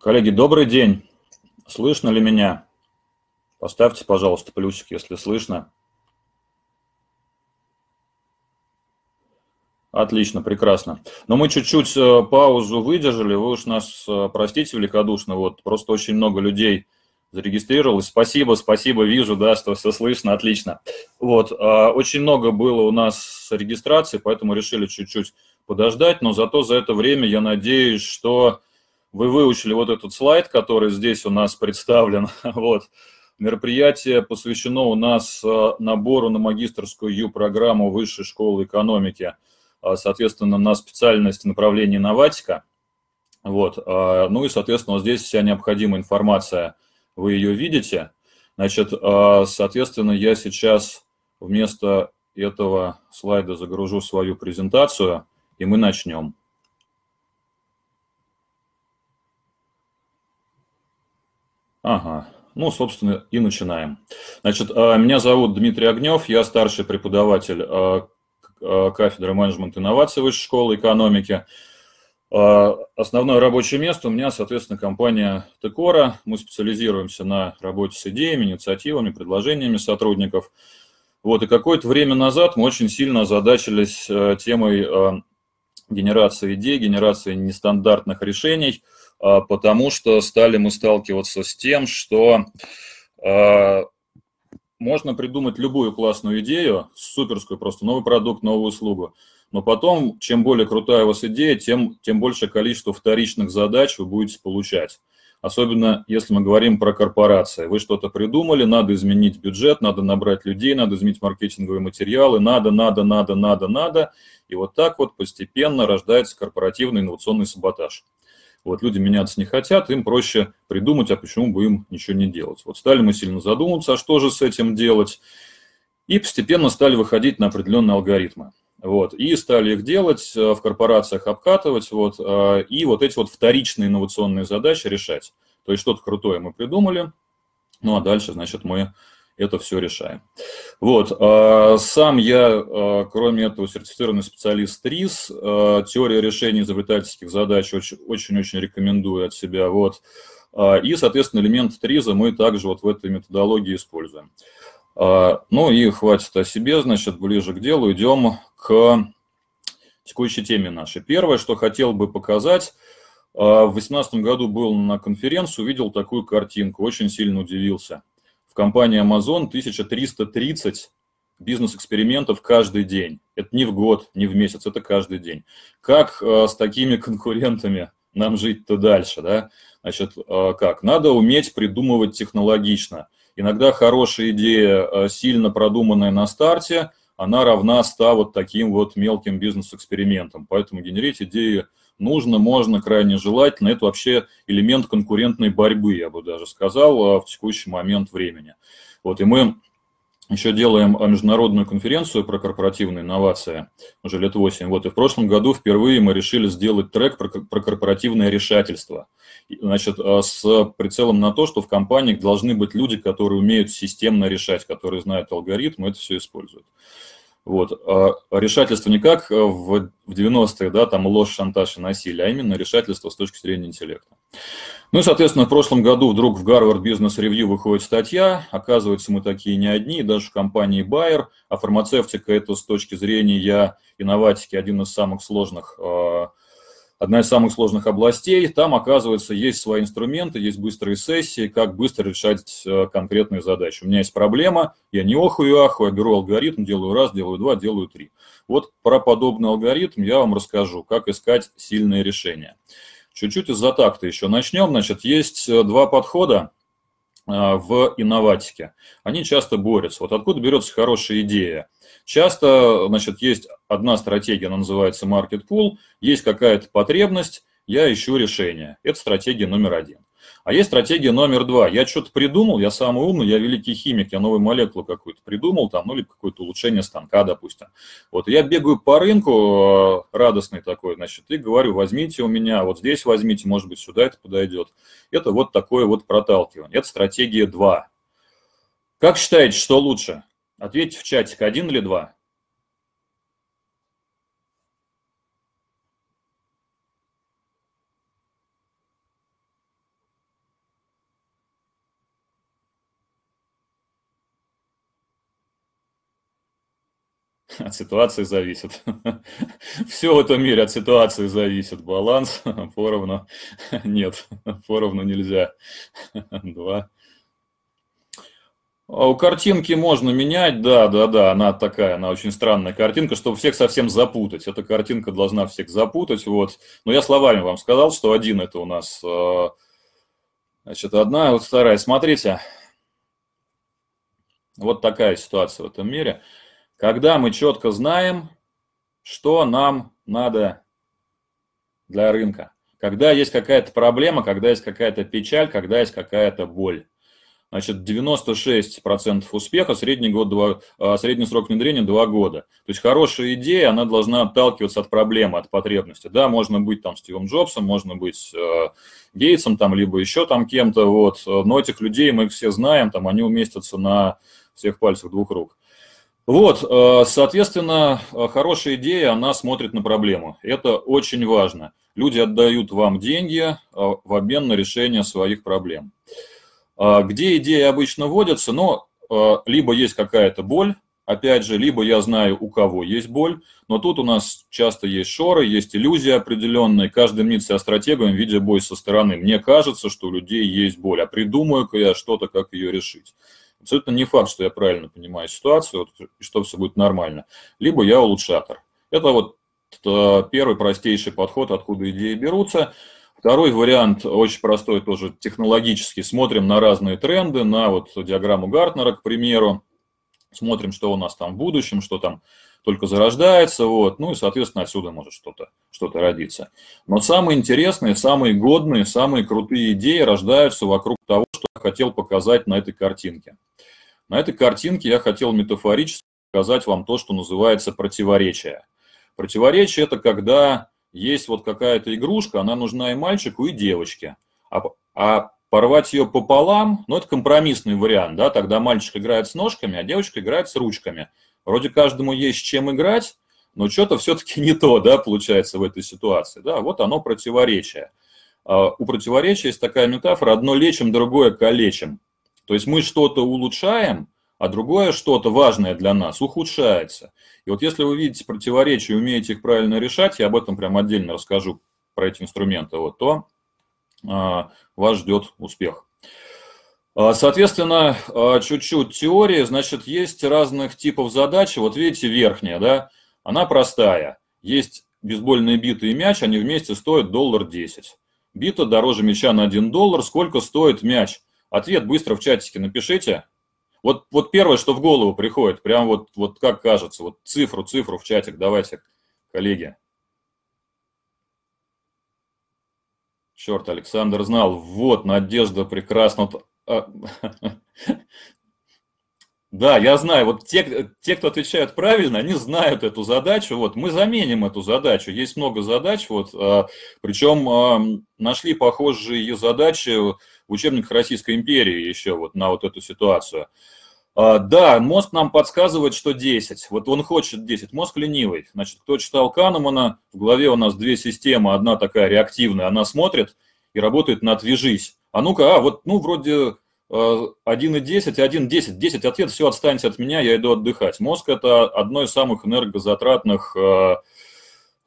Коллеги, добрый день. Слышно ли меня? Поставьте, пожалуйста, плюсик, если слышно. Отлично, прекрасно. Но мы чуть-чуть э, паузу выдержали. Вы уж нас э, простите великодушно. Вот просто очень много людей зарегистрировалось. Спасибо, спасибо, вижу, да, что все слышно, отлично. Вот, а, очень много было у нас регистрации, поэтому решили чуть-чуть подождать, но зато за это время я надеюсь, что вы выучили вот этот слайд, который здесь у нас представлен. Вот. Мероприятие посвящено у нас э, набору на магистрскую Ю-программу Высшей школы экономики, э, соответственно, на специальность направления инноватика. Вот. Э, ну и, соответственно, вот здесь вся необходимая информация, вы ее видите. Значит, соответственно, я сейчас вместо этого слайда загружу свою презентацию, и мы начнем. Ага. Ну, собственно, и начинаем. Значит, э, меня зовут Дмитрий Огнев, я старший преподаватель э, э, кафедры менеджмента инноваций Высшей школы экономики. Основное рабочее место у меня, соответственно, компания Текора. Мы специализируемся на работе с идеями, инициативами, предложениями сотрудников. Вот, и какое-то время назад мы очень сильно озадачились темой генерации идей, генерации нестандартных решений – а, потому что стали мы сталкиваться с тем, что а, можно придумать любую классную идею, суперскую просто, новый продукт, новую услугу. Но потом, чем более крутая у вас идея, тем, тем больше количество вторичных задач вы будете получать. Особенно если мы говорим про корпорации. Вы что-то придумали, надо изменить бюджет, надо набрать людей, надо изменить маркетинговые материалы, надо, надо, надо, надо, надо. И вот так вот постепенно рождается корпоративный инновационный саботаж. Вот люди меняться не хотят, им проще придумать, а почему бы им ничего не делать. Вот стали мы сильно задумываться, а что же с этим делать, и постепенно стали выходить на определенные алгоритмы. Вот, и стали их делать, э, в корпорациях обкатывать, вот, э, и вот эти вот вторичные инновационные задачи решать. То есть что-то крутое мы придумали, ну а дальше, значит, мы это все решаем. Вот, а, сам я, а, кроме этого, сертифицированный специалист РИС, а, теория решения изобретательских задач очень-очень рекомендую от себя, вот. И, соответственно, элемент ТРИЗа мы также вот в этой методологии используем. Ну и хватит о себе, значит, ближе к делу, идем к текущей теме нашей. Первое, что хотел бы показать, в 2018 году был на конференции, увидел такую картинку, очень сильно удивился – в компании Amazon 1330 бизнес-экспериментов каждый день. Это не в год, не в месяц, это каждый день. Как э, с такими конкурентами нам жить-то дальше, да? Значит, э, как? Надо уметь придумывать технологично. Иногда хорошая идея, э, сильно продуманная на старте, она равна 100 вот таким вот мелким бизнес-экспериментам. Поэтому генерить идеи нужно, можно, крайне желательно. Это вообще элемент конкурентной борьбы, я бы даже сказал, а, в текущий момент времени. Вот, и мы еще делаем международную конференцию про корпоративные инновации уже лет 8. Вот, и в прошлом году впервые мы решили сделать трек про, корпоративное решательство. Значит, а, с прицелом на то, что в компаниях должны быть люди, которые умеют системно решать, которые знают алгоритмы, это все используют. Вот. А решательство не как а, в 90-х, да, там ложь, шантаж и насилие, а именно решательство с точки зрения интеллекта. Ну и, соответственно, в прошлом году вдруг в Гарвард Бизнес Ревью выходит статья, оказывается, мы такие не одни, даже в компании Bayer, а фармацевтика – это с точки зрения инноватики один из самых сложных э, одна из самых сложных областей. Там, оказывается, есть свои инструменты, есть быстрые сессии, как быстро решать э, конкретные задачи. У меня есть проблема, я не охую, ахую, я беру алгоритм, делаю раз, делаю два, делаю три. Вот про подобный алгоритм я вам расскажу, как искать сильные решения. Чуть-чуть из-за такта еще начнем. Значит, есть э, два подхода а, в инноватике. Они часто борются. Вот откуда берется хорошая идея? Часто, значит, есть одна стратегия, она называется market pool, есть какая-то потребность, я ищу решение. Это стратегия номер один. А есть стратегия номер два. Я что-то придумал, я самый умный, я великий химик, я новую молекулу какую-то придумал, там, ну, или какое-то улучшение станка, допустим. Вот, я бегаю по рынку, э, радостный такой, значит, и говорю, возьмите у меня, вот здесь возьмите, может быть, сюда это подойдет. Это вот такое вот проталкивание. Это стратегия два. Как считаете, что лучше? Ответьте в чатик, один или два? от ситуации зависит. Все в этом мире от ситуации зависит. Баланс поровну нет, поровну нельзя. Два. А у картинки можно менять, да, да, да, она такая, она очень странная картинка, чтобы всех совсем запутать. Эта картинка должна всех запутать, вот. Но я словами вам сказал, что один это у нас, э, значит, одна, вот вторая. Смотрите, вот такая ситуация в этом мире. Когда мы четко знаем, что нам надо для рынка. Когда есть какая-то проблема, когда есть какая-то печаль, когда есть какая-то боль. Значит, 96% успеха, средний, год, 2, э, средний срок внедрения 2 года. То есть хорошая идея, она должна отталкиваться от проблемы, от потребности. Да, можно быть там Стивом Джобсом, можно быть э, Гейтсом, там, либо еще там кем-то, вот. Э, но этих людей мы их все знаем, там, они уместятся на всех пальцах двух рук. Вот, э, соответственно, э, хорошая идея, она смотрит на проблему. Это очень важно. Люди отдают вам деньги э, в обмен на решение своих проблем. Где идеи обычно вводятся? Но ну, либо есть какая-то боль, опять же, либо я знаю, у кого есть боль, но тут у нас часто есть шоры, есть иллюзия определенная, каждый мнится о стратегом, видя бой со стороны. Мне кажется, что у людей есть боль, а придумаю-ка я что-то, как ее решить абсолютно не факт, что я правильно понимаю ситуацию, вот, и что все будет нормально. Либо я улучшатор. Это вот э, первый простейший подход, откуда идеи берутся. Второй вариант очень простой, тоже технологический. Смотрим на разные тренды, на вот диаграмму Гартнера, к примеру, смотрим, что у нас там в будущем, что там только зарождается, вот, ну и, соответственно, отсюда может что-то что, -то, родиться. Но самые интересные, самые годные, самые крутые идеи рождаются вокруг того, что я хотел показать на этой картинке. На этой картинке я хотел метафорически показать вам то, что называется противоречие. Противоречие – это когда есть вот какая-то игрушка, она нужна и мальчику, и девочке. А, а порвать ее пополам, ну, это компромиссный вариант, да, тогда мальчик играет с ножками, а девочка играет с ручками – Вроде каждому есть чем играть, но что-то все-таки не то, да, получается в этой ситуации. Да, вот оно противоречие. А, у противоречия есть такая метафора «одно лечим, другое калечим». То есть мы что-то улучшаем, а другое что-то важное для нас ухудшается. И вот если вы видите противоречия и умеете их правильно решать, я об этом прям отдельно расскажу, про эти инструменты, вот, то э, вас ждет успех. А, соответственно, а, чуть-чуть теории, значит, есть разных типов задач. Вот видите, верхняя, да, она простая. Есть бейсбольные биты и мяч, они вместе стоят доллар 10. Бита дороже мяча на 1 доллар. Сколько стоит мяч? Ответ быстро в чатике напишите. Вот, вот первое, что в голову приходит, прям вот, вот как кажется, вот цифру, цифру в чатик давайте, коллеги. Черт, Александр знал. Вот, Надежда прекрасно. Да, я знаю, вот те, те, кто отвечают правильно, они знают эту задачу, вот мы заменим эту задачу, есть много задач, вот, а, причем а, нашли похожие задачи в учебниках Российской империи еще вот на вот эту ситуацию. А, да, мозг нам подсказывает, что 10. Вот он хочет 10. Мозг ленивый. Значит, кто читал Канемана, в голове у нас две системы. Одна такая реактивная, она смотрит и работает на «движись» а ну-ка, а, вот, ну, вроде 1,10 э, и 1,10, 10 ответ, все, отстаньте от меня, я иду отдыхать. Мозг – это одно из самых энергозатратных, э,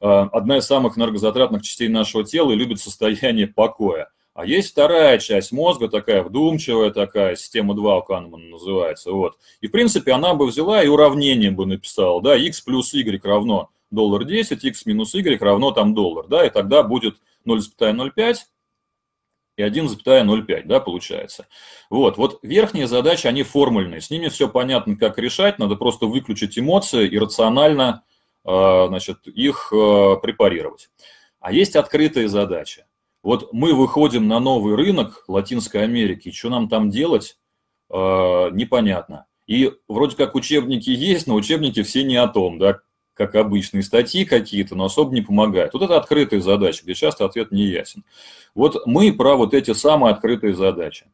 э, одна из самых энергозатратных частей нашего тела и любит состояние покоя. А есть вторая часть мозга, такая вдумчивая такая, система 2 у Канемана называется. Вот. И, в принципе, она бы взяла и уравнение бы написала, да, x плюс y равно доллар 10, x минус y равно там доллар, да, и тогда будет 0,05, и 1,05, да, получается. Вот, вот верхние задачи, они формульные, с ними все понятно, как решать, надо просто выключить эмоции и рационально, э, значит, их э, препарировать. А есть открытые задачи. Вот мы выходим на новый рынок Латинской Америки, что нам там делать, э, непонятно. И вроде как учебники есть, но учебники все не о том, да, как обычные статьи какие-то, но особо не помогает. Вот это открытая задача, где часто ответ не ясен. Вот мы про вот эти самые открытые задачи.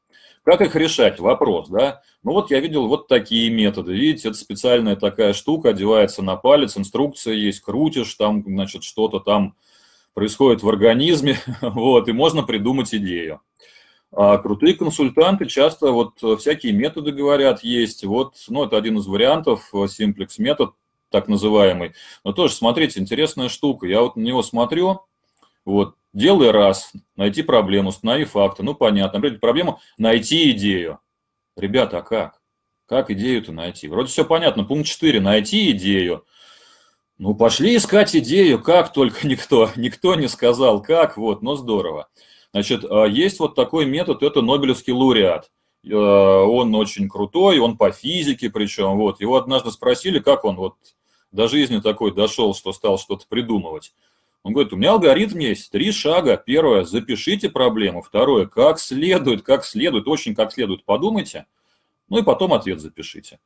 Как их решать? Вопрос, да? Ну вот я видел вот такие методы. Видите, это специальная такая штука, одевается на палец, инструкция есть, крутишь, там, значит, что-то там происходит в организме, вот, и можно придумать идею. А крутые консультанты часто вот всякие методы говорят есть. Вот, ну, это один из вариантов, симплекс э, метод, так называемый. Но тоже, смотрите, интересная штука. Я вот на него смотрю, вот, делай раз, найти проблему, установи факты. Ну, понятно. Вроде проблему найти идею. Ребята, а как? Как идею-то найти? Вроде все понятно. Пункт 4. Найти идею. Ну, пошли искать идею, как только никто. Никто не сказал, как, вот, но здорово. Значит, а, есть вот такой метод, это Нобелевский лауреат. Э, он очень крутой, он по физике причем, вот. Его однажды спросили, как он вот до жизни такой дошел, что стал что-то придумывать. Он говорит, у меня алгоритм есть, три шага. Первое, запишите проблему. Второе, как следует, как следует, очень как следует подумайте. Ну и потом ответ запишите.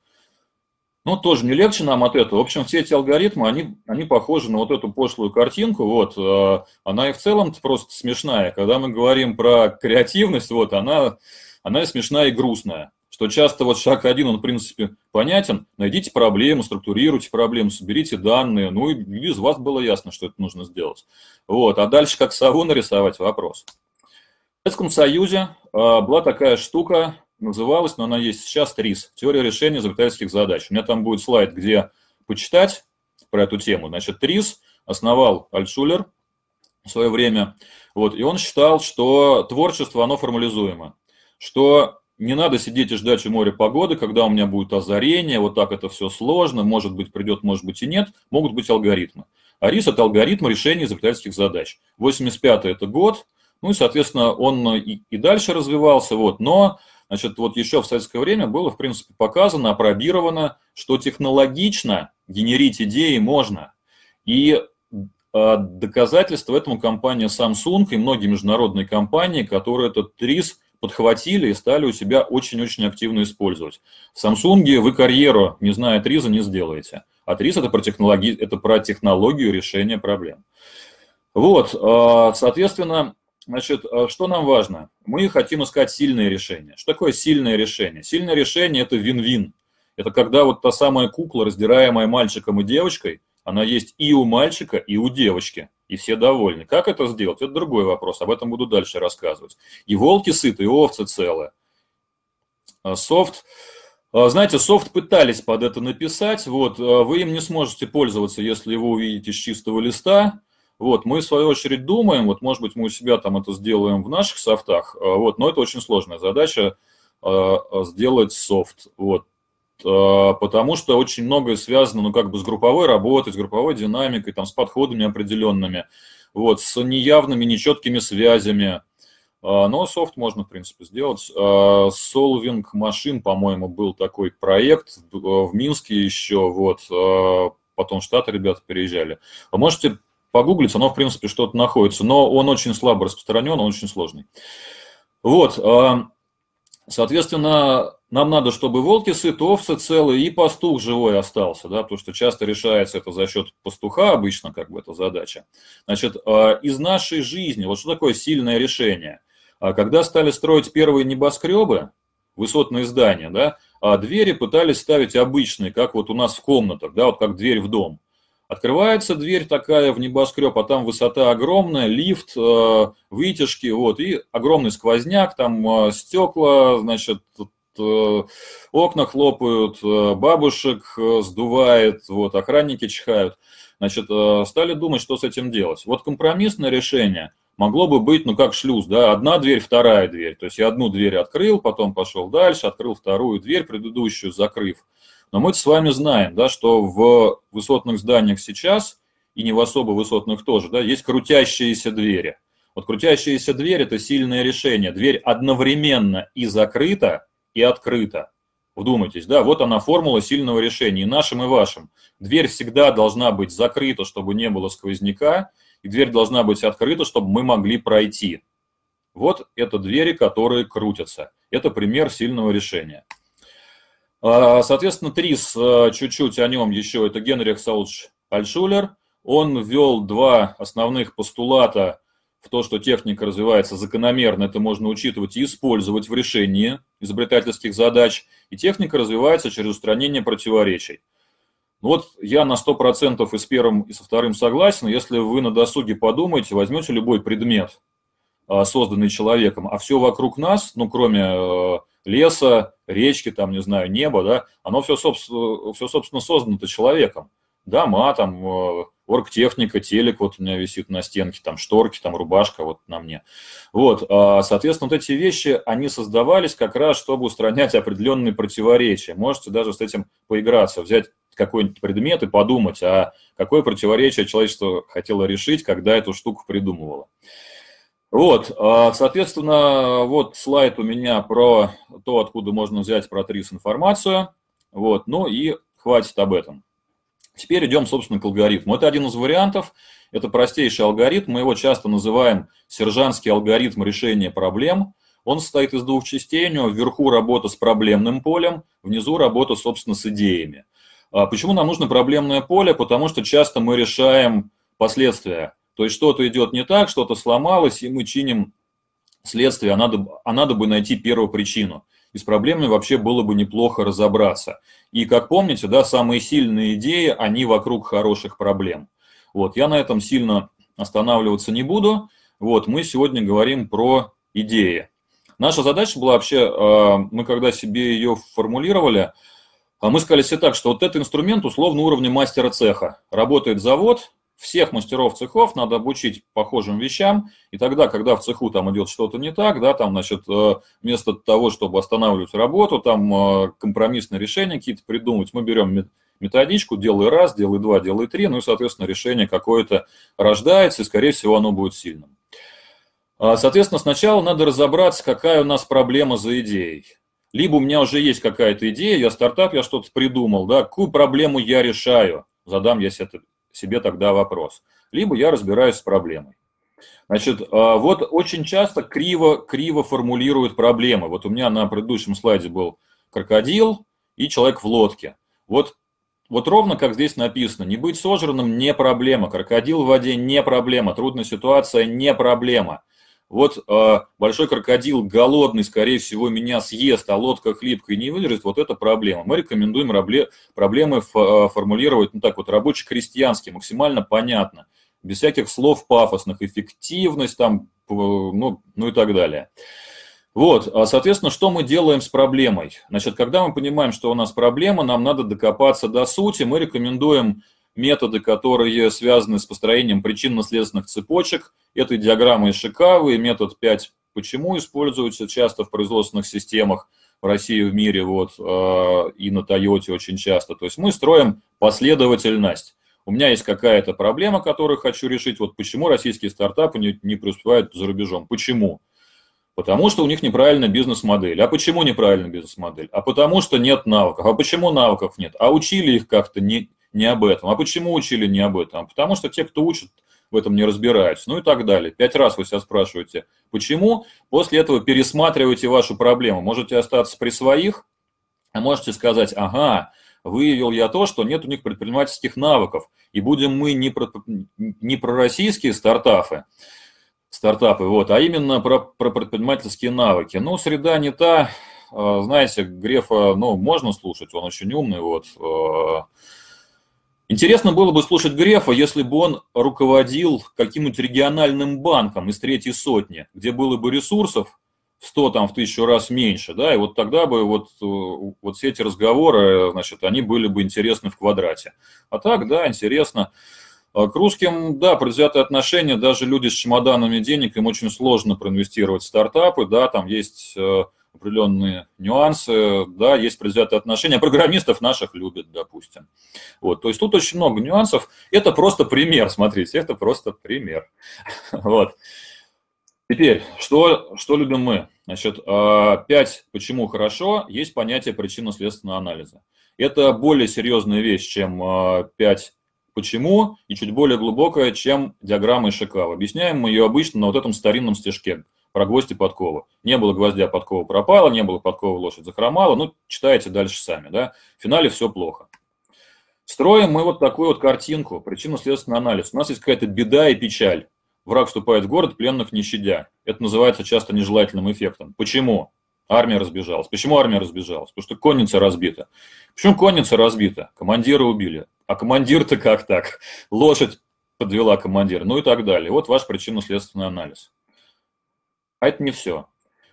Ну, тоже не легче нам от этого. В общем, все эти алгоритмы, они, они похожи на вот эту пошлую картинку. Вот, э, она и в целом просто смешная. Когда мы говорим про креативность, вот, она, она и смешная, и грустная что часто вот шаг один, он, в принципе, понятен. Найдите проблему, структурируйте проблему, соберите данные. Ну и без вас было ясно, что это нужно сделать. Вот. А дальше как сову нарисовать? Вопрос. В Советском Союзе а, была такая штука, называлась, но она есть сейчас, ТРИС. Теория решения изобретательских задач. У меня там будет слайд, где почитать про эту тему. Значит, ТРИС основал Альтшулер в свое время. Вот, и он считал, что творчество, оно формализуемо. Что не надо сидеть и ждать у моря погоды, когда у меня будет озарение, вот так это все сложно, может быть придет, может быть и нет, могут быть алгоритмы. АРИС – это алгоритм решения изобретательских задач. 85-й – это год, ну и, соответственно, он и, дальше развивался, вот, но Значит, вот еще в советское время было, в принципе, показано, опробировано, что технологично генерить идеи можно. И э, доказательство этому компания Samsung и многие международные компании, которые этот ТРИС подхватили и стали у себя очень-очень активно использовать. В Samsung вы карьеру, не зная Триза, не сделаете. А Триз это про, технологи... это про технологию решения проблем. Вот, э, соответственно, значит, э, что нам важно? Мы хотим искать сильные решения. Что такое сильное решение? Сильное решение – это вин-вин. Это когда вот та самая кукла, раздираемая мальчиком и девочкой, она есть и у мальчика, и у девочки – и все довольны. Как это сделать, это другой вопрос, об этом буду дальше рассказывать. И волки сыты, и овцы целы. А, софт, а, знаете, софт пытались под это написать, вот, а, вы им не сможете пользоваться, если его увидите с чистого листа, вот, мы в свою очередь думаем, вот, может быть, мы у себя там это сделаем в наших софтах, вот, но это очень сложная задача, сделать софт, вот, Э, потому что очень многое связано, ну, как бы с групповой работой, с групповой динамикой, там, с подходами определенными, вот, с неявными, нечеткими связями. Э, но софт можно, в принципе, сделать. Э, Solving машин, по-моему, был такой проект в Минске еще, вот, потом в Штаты ребята переезжали. можете погуглить, оно, в принципе, что-то находится, но он очень слабо распространен, он очень сложный. Вот, соответственно, нам надо, чтобы волки сыт, овцы целые и пастух живой остался, да, потому что часто решается это за счет пастуха обычно, как бы эта задача. Значит, а, из нашей жизни, вот что такое сильное решение? А, когда стали строить первые небоскребы, высотные здания, да, а двери пытались ставить обычные, как вот у нас в комнатах, да, вот как дверь в дом. Открывается дверь такая в небоскреб, а там высота огромная, лифт, э, вытяжки, вот, и огромный сквозняк, там э, стекла, значит, Э, окна хлопают, э, бабушек э, сдувает, вот, охранники чихают. Значит, стали думать, что с этим делать. Вот компромиссное решение могло бы быть, ну, как шлюз, да, одна дверь, вторая дверь. То есть я одну дверь открыл, потом пошел дальше, открыл вторую дверь, предыдущую закрыв. Но мы с вами знаем, да, что в высотных зданиях сейчас, и не в особо высотных тоже, да, есть крутящиеся двери. Вот крутящиеся дверь – это сильное решение. Дверь одновременно и закрыта, и открыто. Вдумайтесь, да, вот она формула сильного решения, и нашим, и вашим. Дверь всегда должна быть закрыта, чтобы не было сквозняка, и дверь должна быть открыта, чтобы мы могли пройти. Вот это двери, которые крутятся. Это пример сильного решения. А, соответственно, Трис, а, чуть-чуть о нем еще, это Генрих Саудж Альшулер. Он ввел два основных постулата в то, что техника развивается закономерно, это можно учитывать и использовать в решении изобретательских задач, и техника развивается через устранение противоречий. Ну вот я на 100% и с первым, и со вторым согласен. Если вы на досуге подумаете, возьмете любой предмет, а, созданный человеком, а все вокруг нас, ну, кроме э, леса, речки, там, не знаю, неба, да, оно все, собственно, все, собственно, создано-то человеком. Дома, там, э, оргтехника, телек, вот у меня висит на стенке, там шторки, там рубашка, вот на мне. Вот, а, соответственно, вот эти вещи, они создавались как раз, чтобы устранять определенные противоречия. Можете даже с этим поиграться, взять какой-нибудь предмет и подумать, а какое противоречие человечество хотело решить, когда эту штуку придумывало. Вот, а, соответственно, вот слайд у меня про то, откуда можно взять про ТРИС информацию. Вот, ну и хватит об этом. Теперь идем, собственно, к алгоритму. Это один из вариантов. Это простейший алгоритм. Мы его часто называем сержантский алгоритм решения проблем. Он состоит из двух частей. У него вверху работа с проблемным полем, внизу работа, собственно, с идеями. А почему нам нужно проблемное поле? Потому что часто мы решаем последствия. То есть что-то идет не так, что-то сломалось, и мы чиним следствие, а надо, а надо бы найти первую причину и с проблемами вообще было бы неплохо разобраться. И, как помните, да, самые сильные идеи, они вокруг хороших проблем. Вот, я на этом сильно останавливаться не буду. Вот, мы сегодня говорим про идеи. Наша задача была вообще, э, мы когда себе ее формулировали, а мы сказали себе так, что вот этот инструмент условно уровня мастера цеха. Работает завод, всех мастеров цехов надо обучить похожим вещам, и тогда, когда в цеху там идет что-то не так, да, там, значит, э, вместо того, чтобы останавливать работу, там э, компромиссные решения какие-то придумать, мы берем методичку, делай раз, делай два, делай три, ну и, соответственно, решение какое-то рождается, и, скорее всего, оно будет сильным. А, соответственно, сначала надо разобраться, какая у нас проблема за идеей. Либо у меня уже есть какая-то идея, я стартап, я что-то придумал, да, какую проблему я решаю, задам я себе себе тогда вопрос. Либо я разбираюсь с проблемой. Значит, а, вот очень часто криво, криво формулируют проблемы. Вот у меня на предыдущем слайде был крокодил и человек в лодке. Вот, вот ровно как здесь написано, не быть сожранным не проблема, крокодил в воде не проблема, трудная ситуация не проблема вот э, большой крокодил голодный, скорее всего, меня съест, а лодка хлипкая не выдержит. вот это проблема. Мы рекомендуем рабле, проблемы ф, а, формулировать, ну так вот, рабоче-крестьянски, максимально понятно, без всяких слов пафосных, эффективность там, ну, ну и так далее. Вот, а, соответственно, что мы делаем с проблемой? Значит, когда мы понимаем, что у нас проблема, нам надо докопаться до сути, мы рекомендуем методы, которые связаны с построением причинно-следственных цепочек. Этой диаграммы Ишикавы, метод 5 почему используются часто в производственных системах в России, в мире, вот, э, и на Тойоте очень часто. То есть мы строим последовательность. У меня есть какая-то проблема, которую хочу решить. Вот почему российские стартапы не, не преуспевают за рубежом? Почему? Потому что у них неправильная бизнес-модель. А почему неправильная бизнес-модель? А потому что нет навыков. А почему навыков нет? А учили их как-то не, не об этом. А почему учили не об этом? А потому что те, кто учат, в этом не разбираются, ну и так далее. Пять раз вы себя спрашиваете, почему, после этого пересматриваете вашу проблему. Можете остаться при своих, а можете сказать, ага, выявил я то, что нет у них предпринимательских навыков, и будем мы не про, не про российские стартапы, стартапы, вот, а именно про, про предпринимательские навыки. Ну, среда не та, э, знаете, Грефа, ну, можно слушать, он очень умный, вот, э, Интересно было бы слушать Грефа, если бы он руководил каким-нибудь региональным банком из третьей сотни, где было бы ресурсов в 100 там, в тысячу раз меньше, да, и вот тогда бы вот, э, вот все эти разговоры, значит, они были бы интересны в квадрате. А так, да, интересно. А к русским, да, предвзятые отношения, даже люди с чемоданами денег, им очень сложно проинвестировать в стартапы, да, там есть э, определенные нюансы, да, есть предвзятые отношения. Программистов наших любят, допустим. Вот, то есть тут очень много нюансов. Это просто пример, смотрите, это просто пример. Вот. Теперь, что, что любим мы? Значит, а, пять «почему хорошо» есть понятие причинно-следственного анализа. Это более серьезная вещь, чем а, пять «почему» и чуть более глубокая, чем диаграмма Ишикава. Объясняем мы ее обычно на вот этом старинном стежке – про гвоздь и Не было гвоздя, подкова пропала, не было подковы, лошадь захромала. Ну, читайте дальше сами, да. В финале все плохо. Строим мы вот такую вот картинку, причинно-следственный анализ. У нас есть какая-то беда и печаль. Враг вступает в город, пленных не щадя. Это называется часто нежелательным эффектом. Почему? Армия разбежалась. Почему армия разбежалась? Потому что конница разбита. Почему конница разбита? Командира убили. А командир-то как так? Лошадь подвела командира. Ну и так далее. Вот ваш причинно-следственный анализ. А это не все.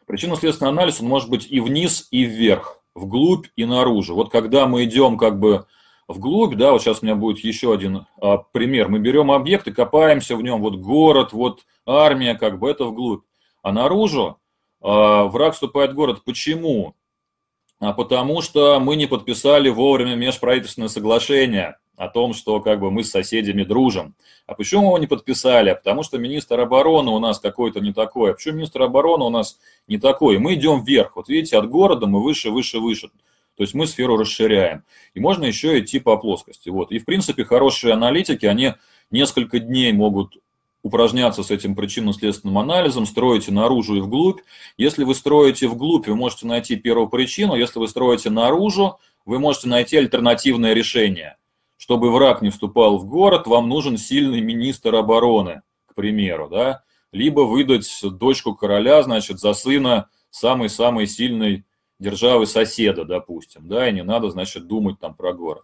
Причинно-следственный анализ, он может быть и вниз, и вверх, вглубь и наружу. Вот когда мы идем как бы вглубь, да, вот сейчас у меня будет еще один а, пример. Мы берем объект и копаемся в нем, вот город, вот армия, как бы это вглубь. А наружу а, враг вступает в город. Почему? А потому что мы не подписали вовремя межправительственное соглашение – о том, что как бы мы с соседями дружим. А почему его не подписали? А потому что министр обороны у нас какой-то не такой. А почему министр обороны у нас не такой? Мы идем вверх. Вот видите, от города мы выше, выше, выше. То есть мы сферу расширяем. И можно еще идти по плоскости. Вот. И, в принципе, хорошие аналитики, они несколько дней могут упражняться с этим причинно-следственным анализом, строите наружу и вглубь. Если вы строите вглубь, вы можете найти первую причину. Если вы строите наружу, вы можете найти альтернативное решение чтобы враг не вступал в город, вам нужен сильный министр обороны, к примеру, да, либо выдать дочку короля, значит, за сына самой-самой сильной державы соседа, допустим, да, и не надо, значит, думать там про город.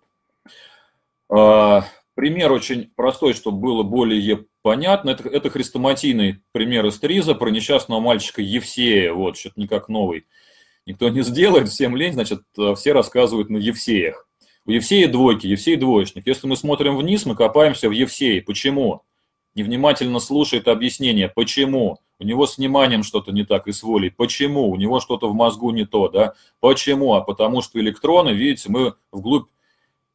А, пример очень простой, чтобы было более понятно, это, это хрестоматийный пример из Триза про несчастного мальчика Евсея, вот, что-то никак новый. Никто не сделает, всем лень, значит, э, все рассказывают на Евсеях. У Евсея двойки, Евсей двоечник. Если мы смотрим вниз, мы копаемся в Евсее. Почему? Невнимательно слушает объяснение. Почему? У него с вниманием что-то не так и с волей. Почему? У него что-то в мозгу не то, да? Почему? А потому что электроны, видите, мы вглубь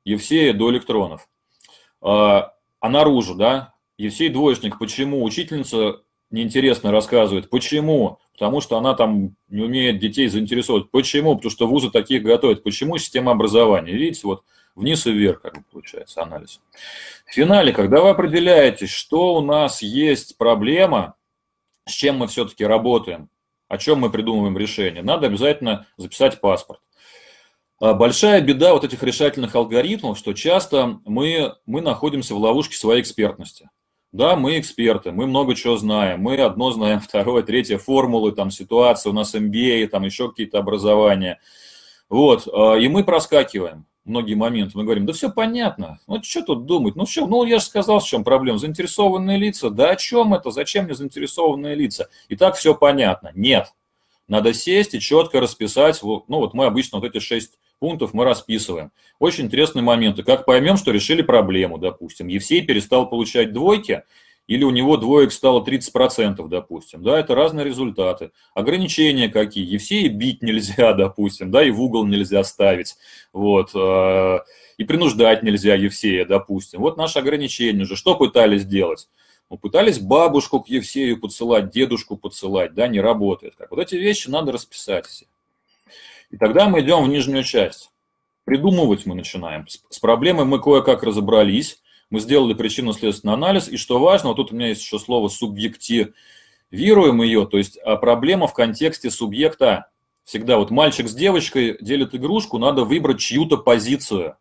Евсея до электронов. А, а наружу, да? Евсей двоечник. Почему? Учительница неинтересно рассказывает. Почему? потому что она там не умеет детей заинтересовать. Почему? Потому что вузы таких готовят. Почему система образования? Видите, вот вниз и вверх, как бы получается, анализ. В финале, когда вы определяете, что у нас есть проблема, с чем мы все-таки работаем, о чем мы придумываем решение, надо обязательно записать паспорт. А, большая беда вот этих решательных алгоритмов, что часто мы, мы находимся в ловушке своей экспертности. Да, мы эксперты, мы много чего знаем, мы одно знаем, второе, третье, формулы, там, ситуации, у нас MBA, там, еще какие-то образования. Вот, а, и мы проскакиваем многие моменты. Мы говорим, да все понятно, ну что тут думать, ну все, ну я же сказал, в чем проблема, заинтересованные лица, да о чем это, зачем мне заинтересованные лица? И так все понятно. Нет, надо сесть и четко расписать, ну вот мы обычно вот эти шесть пунктов мы расписываем. Очень интересные моменты. Как поймем, что решили проблему, допустим. Евсей перестал получать двойки, или у него двоек стало 30%, допустим. Да, это разные результаты. Ограничения какие. Евсея бить нельзя, допустим, да, и в угол нельзя ставить. Вот. Э, и принуждать нельзя Евсея, допустим. Вот наши ограничения уже Что пытались делать? мы ну, пытались бабушку к Евсею подсылать, дедушку подсылать, да, не работает. Как. Вот эти вещи надо расписать все. И тогда мы идем в нижнюю часть. Придумывать мы начинаем. С проблемой мы кое-как разобрались, мы сделали причинно-следственный анализ, и что важно, вот тут у меня есть еще слово субъективируем ее, то есть а проблема в контексте субъекта. Всегда вот мальчик с девочкой делит игрушку, надо выбрать чью-то позицию.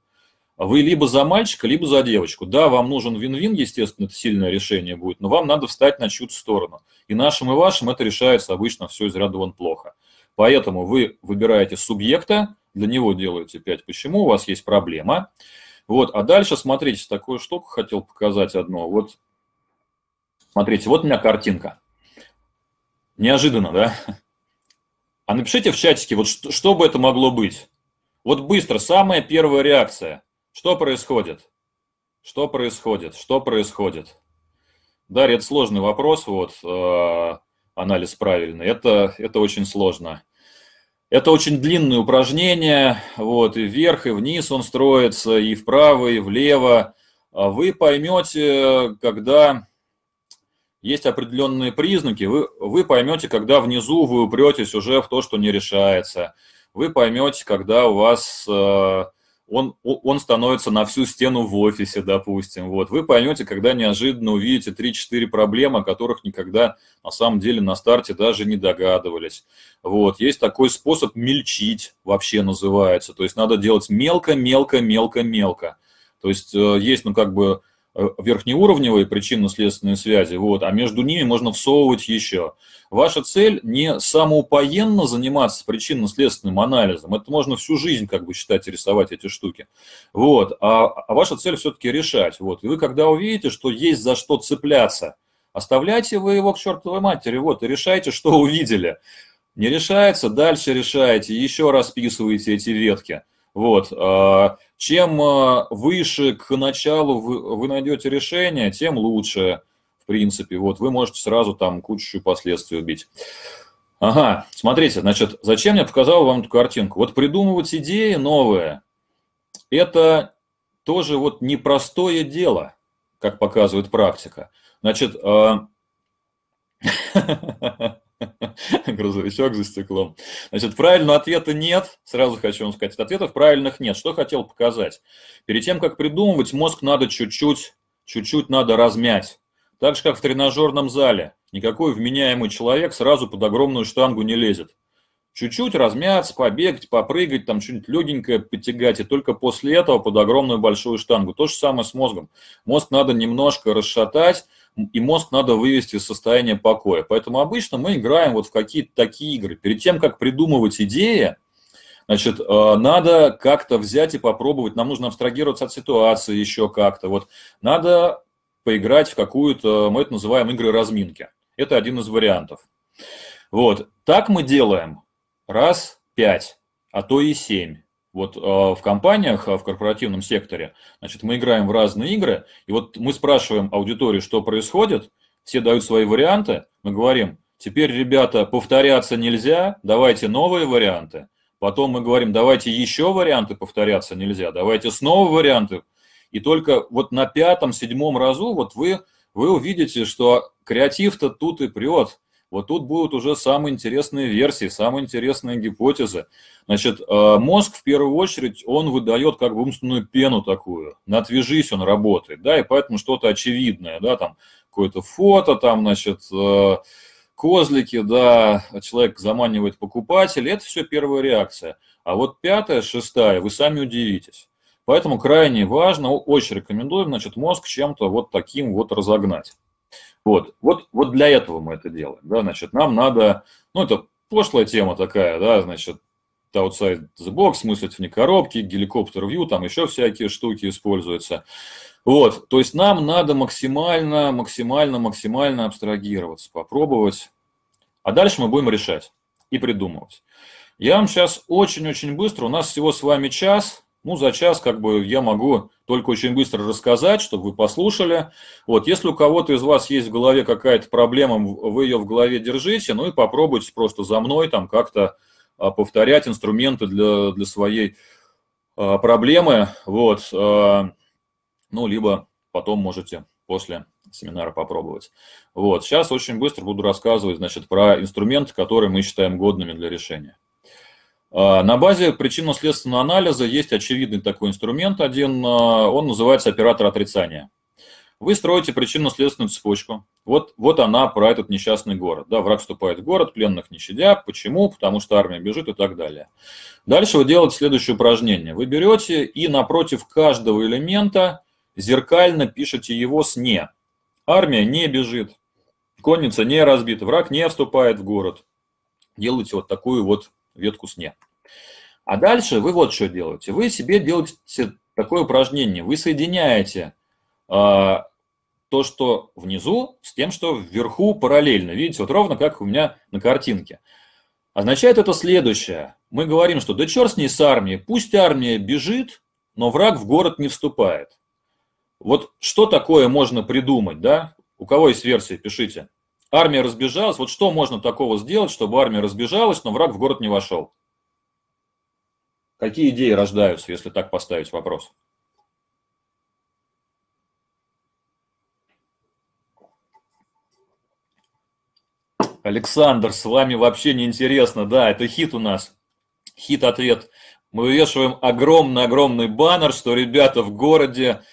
Вы либо за мальчика, либо за девочку. Да, вам нужен вин-вин, естественно, это сильное решение будет, но вам надо встать на чью-то сторону. И нашим, и вашим это решается обычно все из ряда вон плохо. Поэтому вы выбираете субъекта, для него делаете 5 почему, у вас есть проблема. Вот, а дальше, смотрите, такую штуку хотел показать одно. Вот, смотрите, вот у меня картинка. Неожиданно, да? А напишите в чатике, вот что, что бы это могло быть? Вот быстро, самая первая реакция. Что происходит? Что происходит? Что происходит? Дарья, это сложный вопрос, вот, э, анализ правильный. Это, это очень сложно. Это очень длинное упражнение, вот, и вверх, и вниз он строится, и вправо, и влево. А вы поймете, когда есть определенные признаки, вы, вы поймете, когда внизу вы упретесь уже в то, что не решается. Вы поймете, когда у вас э, он, он становится на всю стену в офисе, допустим. Вот. Вы поймете, когда неожиданно увидите 3-4 проблемы, о которых никогда на самом деле на старте даже не догадывались. Вот. Есть такой способ мельчить, вообще называется. То есть надо делать мелко, мелко, мелко, мелко. То есть э, есть, ну, как бы Э, верхнеуровневые причинно-следственные связи, вот, а между ними можно всовывать еще. Ваша цель не самоупоенно заниматься причинно-следственным анализом, это можно всю жизнь как бы считать и рисовать эти штуки, вот, а, а ваша цель все-таки решать, вот, и вы когда увидите, что есть за что цепляться, оставляйте вы его к чертовой матери, вот, и решайте, что увидели, не решается, дальше решаете, еще расписываете эти ветки, вот, а, чем а, выше к началу вы, вы найдете решение, тем лучше, в принципе. Вот вы можете сразу там кучу последствий убить. Ага, смотрите, значит, зачем я показал вам эту картинку? Вот придумывать идеи новые – это тоже вот непростое дело, как показывает практика. Значит, а, грузовичок за стеклом. Значит, правильного ответа нет. Сразу хочу вам сказать, ответов правильных нет. Что хотел показать? Перед тем, как придумывать, мозг надо чуть-чуть, чуть-чуть надо размять. Так же, как в тренажерном зале. Никакой вменяемый человек сразу под огромную штангу не лезет. Чуть-чуть размяться, побегать, попрыгать, там что-нибудь легенькое подтягать, и только после этого под огромную большую штангу. То же самое с мозгом. Мозг надо немножко расшатать, и мозг надо вывести из состояния покоя. Поэтому обычно мы играем вот в какие-то такие игры. Перед тем, как придумывать идеи, Значит, э, надо как-то взять и попробовать, нам нужно абстрагироваться от ситуации еще как-то. Вот надо поиграть в какую-то, мы это называем игры разминки. Это один из вариантов. Вот, так мы делаем раз пять, а то и семь. Вот э, в компаниях, а, в корпоративном секторе, значит, мы играем в разные игры, и вот мы спрашиваем аудиторию, что происходит, все дают свои варианты, мы говорим, теперь, ребята, повторяться нельзя, давайте новые варианты. Потом мы говорим, давайте еще варианты повторяться нельзя, давайте снова варианты. И только вот на пятом, седьмом разу вот вы, вы увидите, что креатив-то тут и прет. Вот тут будут уже самые интересные версии, самые интересные гипотезы. Значит, э, мозг в первую очередь, он выдает как бы умственную пену такую, на «отвяжись» он работает, да, и поэтому что-то очевидное, да, там какое-то фото, там, значит, э, козлики, да, человек заманивает покупателя, это все первая реакция. А вот пятая, шестая, вы сами удивитесь. Поэтому крайне важно, очень рекомендую, значит, мозг чем-то вот таким вот разогнать. Вот, вот, вот для этого мы это делаем, да, значит, нам надо, ну, это пошлая тема такая, да, значит, outside the box, мыслить вне коробки, геликоптер view, там еще всякие штуки используются. Вот, то есть нам надо максимально, максимально, максимально абстрагироваться, попробовать, а дальше мы будем решать и придумывать. Я вам сейчас очень-очень быстро, у нас всего с вами час, ну, за час как бы я могу только очень быстро рассказать, чтобы вы послушали. Вот, если у кого-то из вас есть в голове какая-то проблема, вы ее в голове держите, ну и попробуйте просто за мной там как-то а, повторять инструменты для, для своей а, проблемы. Вот, а, ну, либо потом можете после семинара попробовать. Вот, сейчас очень быстро буду рассказывать, значит, про инструменты, которые мы считаем годными для решения. А, на базе причинно-следственного анализа есть очевидный такой инструмент один, а, он называется оператор отрицания. Вы строите причинно-следственную цепочку. Вот, вот она про этот несчастный город. Да, враг вступает в город, пленных не щадя. Почему? Потому что армия бежит и так далее. Дальше вы делаете следующее упражнение. Вы берете и напротив каждого элемента зеркально пишете его с «не». Армия не бежит, конница не разбита, враг не вступает в город. Делайте вот такую вот ветку сне. А дальше вы вот что делаете. Вы себе делаете такое упражнение. Вы соединяете э, то, что внизу, с тем, что вверху параллельно. Видите, вот ровно как у меня на картинке. Означает это следующее. Мы говорим, что да черт с ней с армией, пусть армия бежит, но враг в город не вступает. Вот что такое можно придумать, да? У кого есть версия, пишите. Армия разбежалась. Вот что можно такого сделать, чтобы армия разбежалась, но враг в город не вошел? Какие идеи рождаются, если так поставить вопрос? Александр, с вами вообще неинтересно. Да, это хит у нас. Хит-ответ. Мы вывешиваем огромный-огромный баннер, что ребята в городе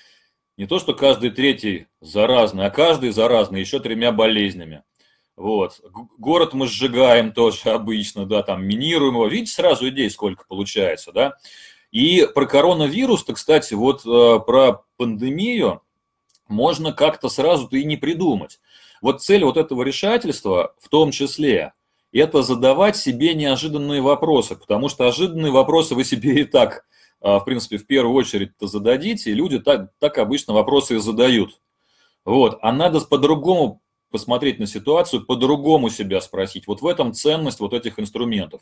не то, что каждый третий заразный, а каждый заразный еще тремя болезнями. Вот. Город мы сжигаем тоже обычно, да, там минируем его. Видите, сразу идей сколько получается, да. И про коронавирус-то, кстати, вот э, про пандемию можно как-то сразу-то и не придумать. Вот цель вот этого решательства в том числе – это задавать себе неожиданные вопросы, потому что ожиданные вопросы вы себе и так а, в принципе, в первую очередь-то зададите, и люди так, так обычно вопросы и задают. Вот. А надо по-другому посмотреть на ситуацию, по-другому себя спросить. Вот в этом ценность вот этих инструментов.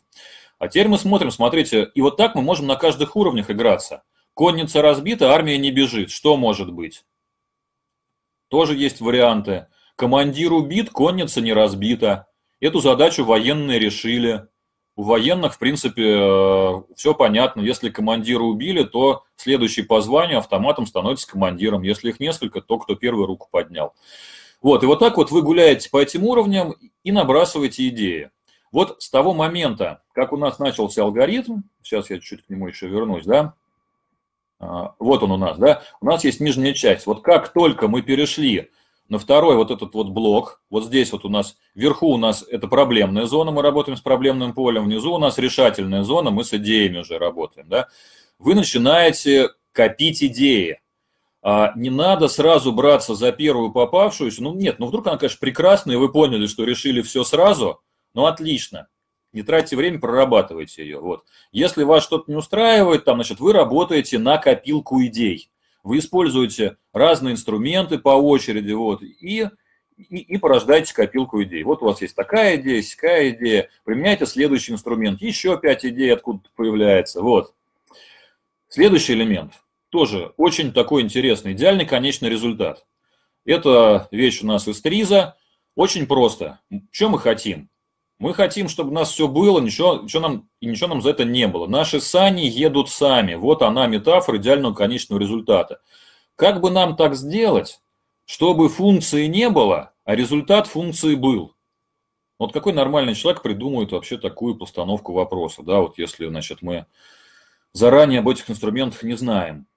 А теперь мы смотрим, смотрите, и вот так мы можем на каждых уровнях играться. Конница разбита, армия не бежит. Что может быть? Тоже есть варианты. Командир убит, конница не разбита. Эту задачу военные решили. У военных, в принципе, э, все понятно. Если командира убили, то следующий по званию автоматом становится командиром. Если их несколько, то кто первый руку поднял. Вот, и вот так вот вы гуляете по этим уровням и набрасываете идеи. Вот с того момента, как у нас начался алгоритм, сейчас я чуть к нему еще вернусь, да, а, вот он у нас, да, у нас есть нижняя часть. Вот как только мы перешли на второй вот этот вот блок, вот здесь вот у нас, вверху у нас это проблемная зона, мы работаем с проблемным полем, внизу у нас решательная зона, мы с идеями уже работаем, да. Вы начинаете копить идеи. А не надо сразу браться за первую попавшуюся, ну нет, ну вдруг она, конечно, прекрасная, и вы поняли, что решили все сразу, ну отлично, не тратьте время, прорабатывайте ее. Вот. Если вас что-то не устраивает, там, значит, вы работаете на копилку идей вы используете разные инструменты по очереди, вот, и, и, и порождаете копилку идей. Вот у вас есть такая идея, сякая идея, применяйте следующий инструмент, еще пять идей откуда-то появляется, вот. Следующий элемент, тоже очень такой интересный, идеальный конечный результат. Это вещь у нас из Триза, очень просто. Что мы хотим? Мы хотим, чтобы у нас все было, ничего, ничего, нам, ничего нам за это не было. Наши сани едут сами. Вот она метафора идеального конечного результата. Как бы нам так сделать, чтобы функции не было, а результат функции был? Вот какой нормальный человек придумает вообще такую постановку вопроса, да, вот если, значит, мы заранее об этих инструментах не знаем.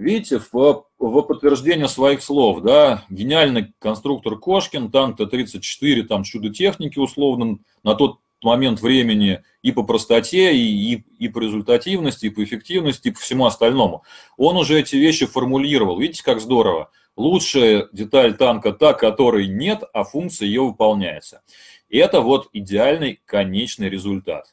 Видите, в, в подтверждение своих слов, да, гениальный конструктор Кошкин, танк Т-34, там чудо техники условно, на тот момент времени и по простоте, и, и, и по результативности, и по эффективности, и по всему остальному. Он уже эти вещи формулировал. Видите, как здорово? Лучшая деталь танка та, которой нет, а функция ее выполняется. И Это вот идеальный конечный результат.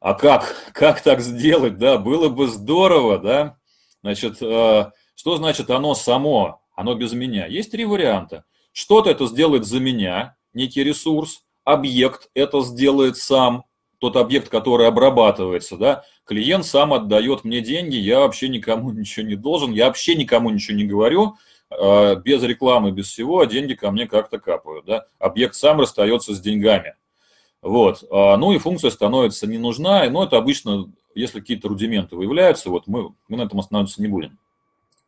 А как? Как так сделать, да? Было бы здорово, да? Значит, э, что значит оно само, оно без меня? Есть три варианта. Что-то это сделает за меня, некий ресурс, объект это сделает сам, тот объект, который обрабатывается, да, клиент сам отдает мне деньги, я вообще никому ничего не должен, я вообще никому ничего не говорю, э, без рекламы, без всего, а деньги ко мне как-то капают, да, объект сам расстается с деньгами. Вот, э, ну и функция становится не нужна, но ну, это обычно если какие-то рудименты выявляются, вот мы, мы на этом останавливаться не будем.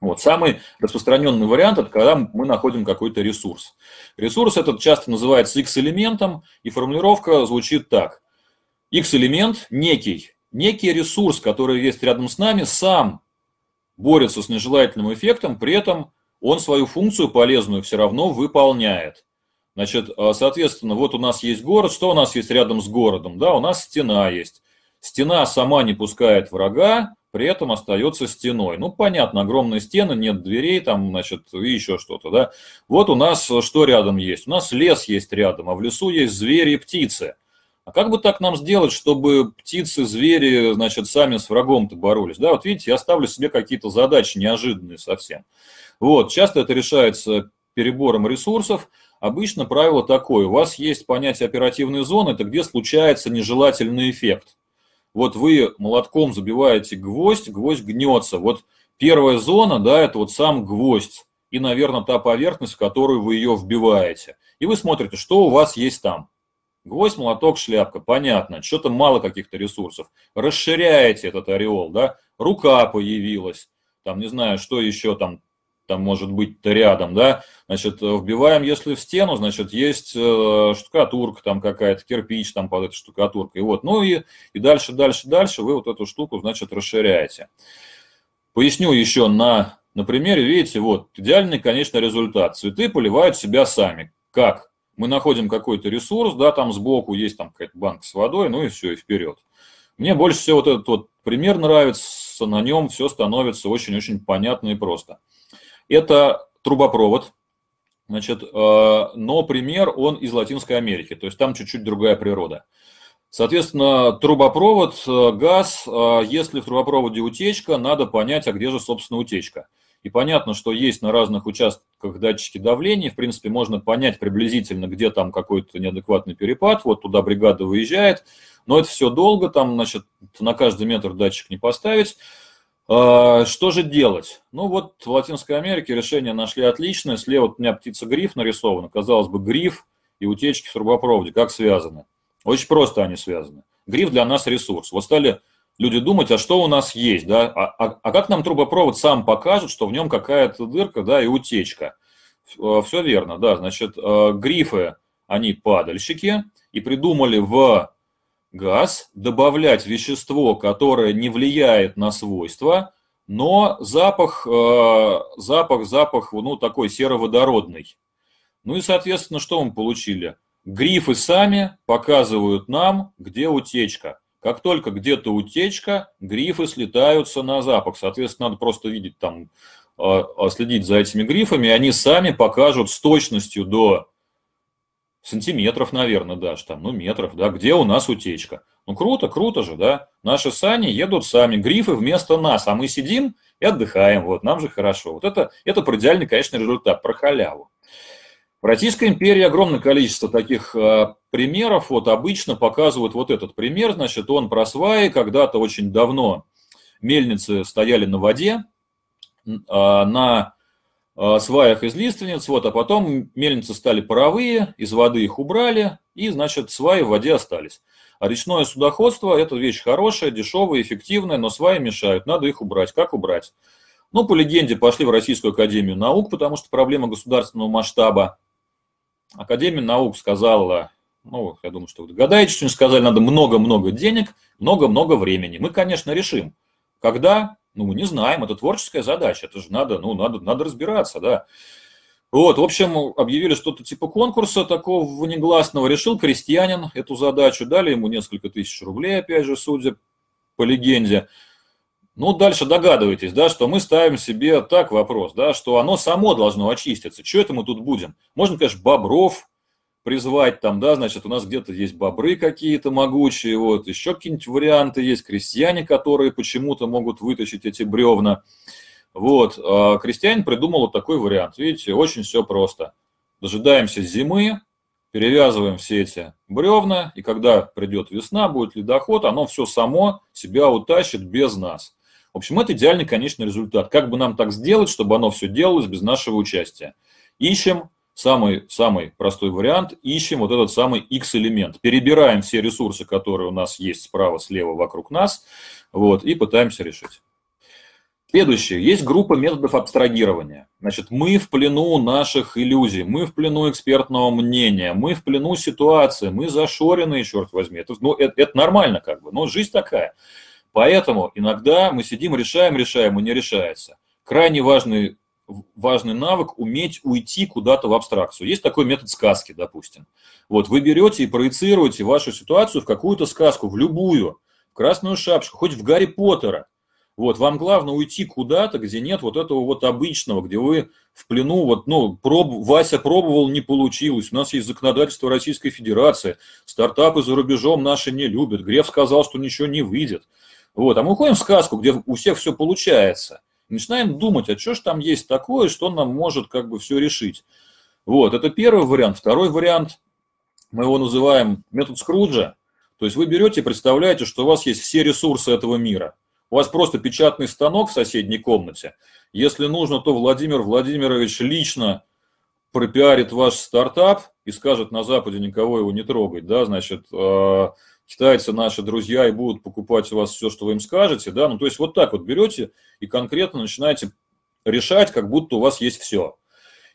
Вот. Самый распространенный вариант – это когда мы находим какой-то ресурс. Ресурс этот часто называется X-элементом, и формулировка звучит так. X-элемент некий, некий ресурс, который есть рядом с нами, сам борется с нежелательным эффектом, при этом он свою функцию полезную все равно выполняет. Значит, э, соответственно, вот у нас есть город, что у нас есть рядом с городом? Да, у нас стена есть. Стена сама не пускает врага, при этом остается стеной. Ну, понятно, огромные стены, нет дверей, там, значит, и еще что-то, да. Вот у нас э, что рядом есть? У нас лес есть рядом, а в лесу есть звери и птицы. А как бы так нам сделать, чтобы птицы, звери, значит, сами с врагом-то боролись? Да, вот видите, я ставлю себе какие-то задачи неожиданные совсем. Вот, часто это решается перебором ресурсов. Обычно правило такое, у вас есть понятие оперативной зоны, это где случается нежелательный эффект вот вы молотком забиваете гвоздь, гвоздь гнется. Вот первая зона, да, это вот сам гвоздь и, наверное, та поверхность, в которую вы ее вбиваете. И вы смотрите, что у вас есть там. Гвоздь, молоток, шляпка, понятно, что-то мало каких-то ресурсов. Расширяете этот ореол, да, рука появилась, там, не знаю, что еще там, там может быть-то рядом, да, значит, э, вбиваем, если в стену, значит, есть э, штукатурка там какая-то, кирпич там под этой штукатуркой, вот, ну и, и дальше, дальше, дальше вы вот эту штуку, значит, расширяете. Поясню еще на, на примере, видите, вот, идеальный, конечно, результат. Цветы поливают себя сами. Как? Мы находим какой-то ресурс, да, там сбоку есть там какая-то банка с водой, ну и все, и вперед. Мне больше всего вот этот вот пример нравится, на нем все становится очень-очень понятно и просто. Это трубопровод, значит, э, но пример он из Латинской Америки, то есть там чуть-чуть другая природа. Соответственно, трубопровод, э, газ, э, если в трубопроводе утечка, надо понять, а где же, собственно, утечка. И понятно, что есть на разных участках датчики давления, в принципе, можно понять приблизительно, где там какой-то неадекватный перепад, вот туда бригада выезжает, но это все долго, там, значит, на каждый метр датчик не поставить. А, что же делать? Ну вот в Латинской Америке решение нашли отличное. Слева у меня птица гриф нарисована. Казалось бы, гриф и утечки в трубопроводе как связаны? Очень просто они связаны. Гриф для нас ресурс. Вот стали люди думать, а что у нас есть, да? А, а, а как нам трубопровод сам покажет, что в нем какая-то дырка, да, и утечка? Э, Все верно, да. Значит, э, грифы, они падальщики, и придумали в газ, добавлять вещество, которое не влияет на свойства, но запах, э, запах, запах, ну, такой сероводородный. Ну и, соответственно, что мы получили? Грифы сами показывают нам, где утечка. Как только где-то утечка, грифы слетаются на запах. Соответственно, надо просто видеть там, а, а следить за этими грифами, и они сами покажут с точностью до сантиметров, наверное, даже там, ну, метров, да, где у нас утечка. Ну, круто, круто же, да, наши сани едут сами, грифы вместо нас, а мы сидим и отдыхаем, вот, нам же хорошо. Вот это, это предельный, конечно, результат, про халяву. В Российской империи огромное количество таких э, примеров, вот обычно показывают вот этот пример, значит, он про сваи, когда-то очень давно мельницы стояли на воде, э, на Э, сваях из лиственниц, вот, а потом мельницы стали паровые, из воды их убрали, и, значит, сваи в воде остались. А речное судоходство – это вещь хорошая, дешевая, эффективная, но сваи мешают, надо их убрать. Как убрать? Ну, по легенде, пошли в Российскую Академию Наук, потому что проблема государственного масштаба. Академия Наук сказала, ну, я думаю, что вы догадаетесь, что они сказали, надо много-много денег, много-много времени. Мы, конечно, решим. Когда? Ну, мы не знаем, это творческая задача, это же надо, ну, надо, надо разбираться, да. Вот, в общем, объявили что-то типа конкурса такого негласного. Решил крестьянин эту задачу, дали ему несколько тысяч рублей, опять же, судя по легенде. Ну, дальше догадываетесь, да, что мы ставим себе так вопрос, да, что оно само должно очиститься. Что это мы тут будем? Можно, конечно, бобров призвать там, да, значит, у нас где-то есть бобры какие-то могучие, вот, еще какие-нибудь варианты есть, крестьяне, которые почему-то могут вытащить эти бревна. Вот, а крестьянин придумал вот такой вариант. Видите, очень все просто. Дожидаемся зимы, перевязываем все эти бревна, и когда придет весна, будет ледоход, оно все само себя утащит без нас. В общем, это идеальный конечный результат. Как бы нам так сделать, чтобы оно все делалось без нашего участия? Ищем самый, самый простой вариант, ищем вот этот самый X-элемент. Перебираем все ресурсы, которые у нас есть справа, слева, вокруг нас, вот, и пытаемся решить. Следующее. Есть группа методов абстрагирования. Значит, мы в плену наших иллюзий, мы в плену экспертного мнения, мы в плену ситуации, мы зашоренные, черт возьми. Это, ну, это, это нормально как бы, но жизнь такая. Поэтому иногда мы сидим, решаем, решаем, и не решается. Крайне важный важный навык уметь уйти куда-то в абстракцию. Есть такой метод сказки, допустим. Вот вы берете и проецируете вашу ситуацию в какую-то сказку, в любую, в красную шапочку, хоть в Гарри Поттера. Вот, вам главное уйти куда-то, где нет вот этого вот обычного, где вы в плену, вот, ну, проб... Вася пробовал, не получилось, у нас есть законодательство Российской Федерации, стартапы за рубежом наши не любят, Греф сказал, что ничего не выйдет. Вот, а мы уходим в сказку, где у всех все получается начинаем думать, а что же там есть такое, что нам может как бы все решить. Вот, это первый вариант. Второй вариант, мы его называем метод Скруджа. То есть вы берете и представляете, что у вас есть все ресурсы этого мира. У вас просто печатный станок в соседней комнате. Если нужно, то Владимир Владимирович лично пропиарит ваш стартап и скажет, на Западе никого его не трогать, да, значит, а, китайцы наши друзья и будут покупать у вас все, что вы им скажете, да, ну, то есть вот так вот берете и конкретно начинаете решать, как будто у вас есть все.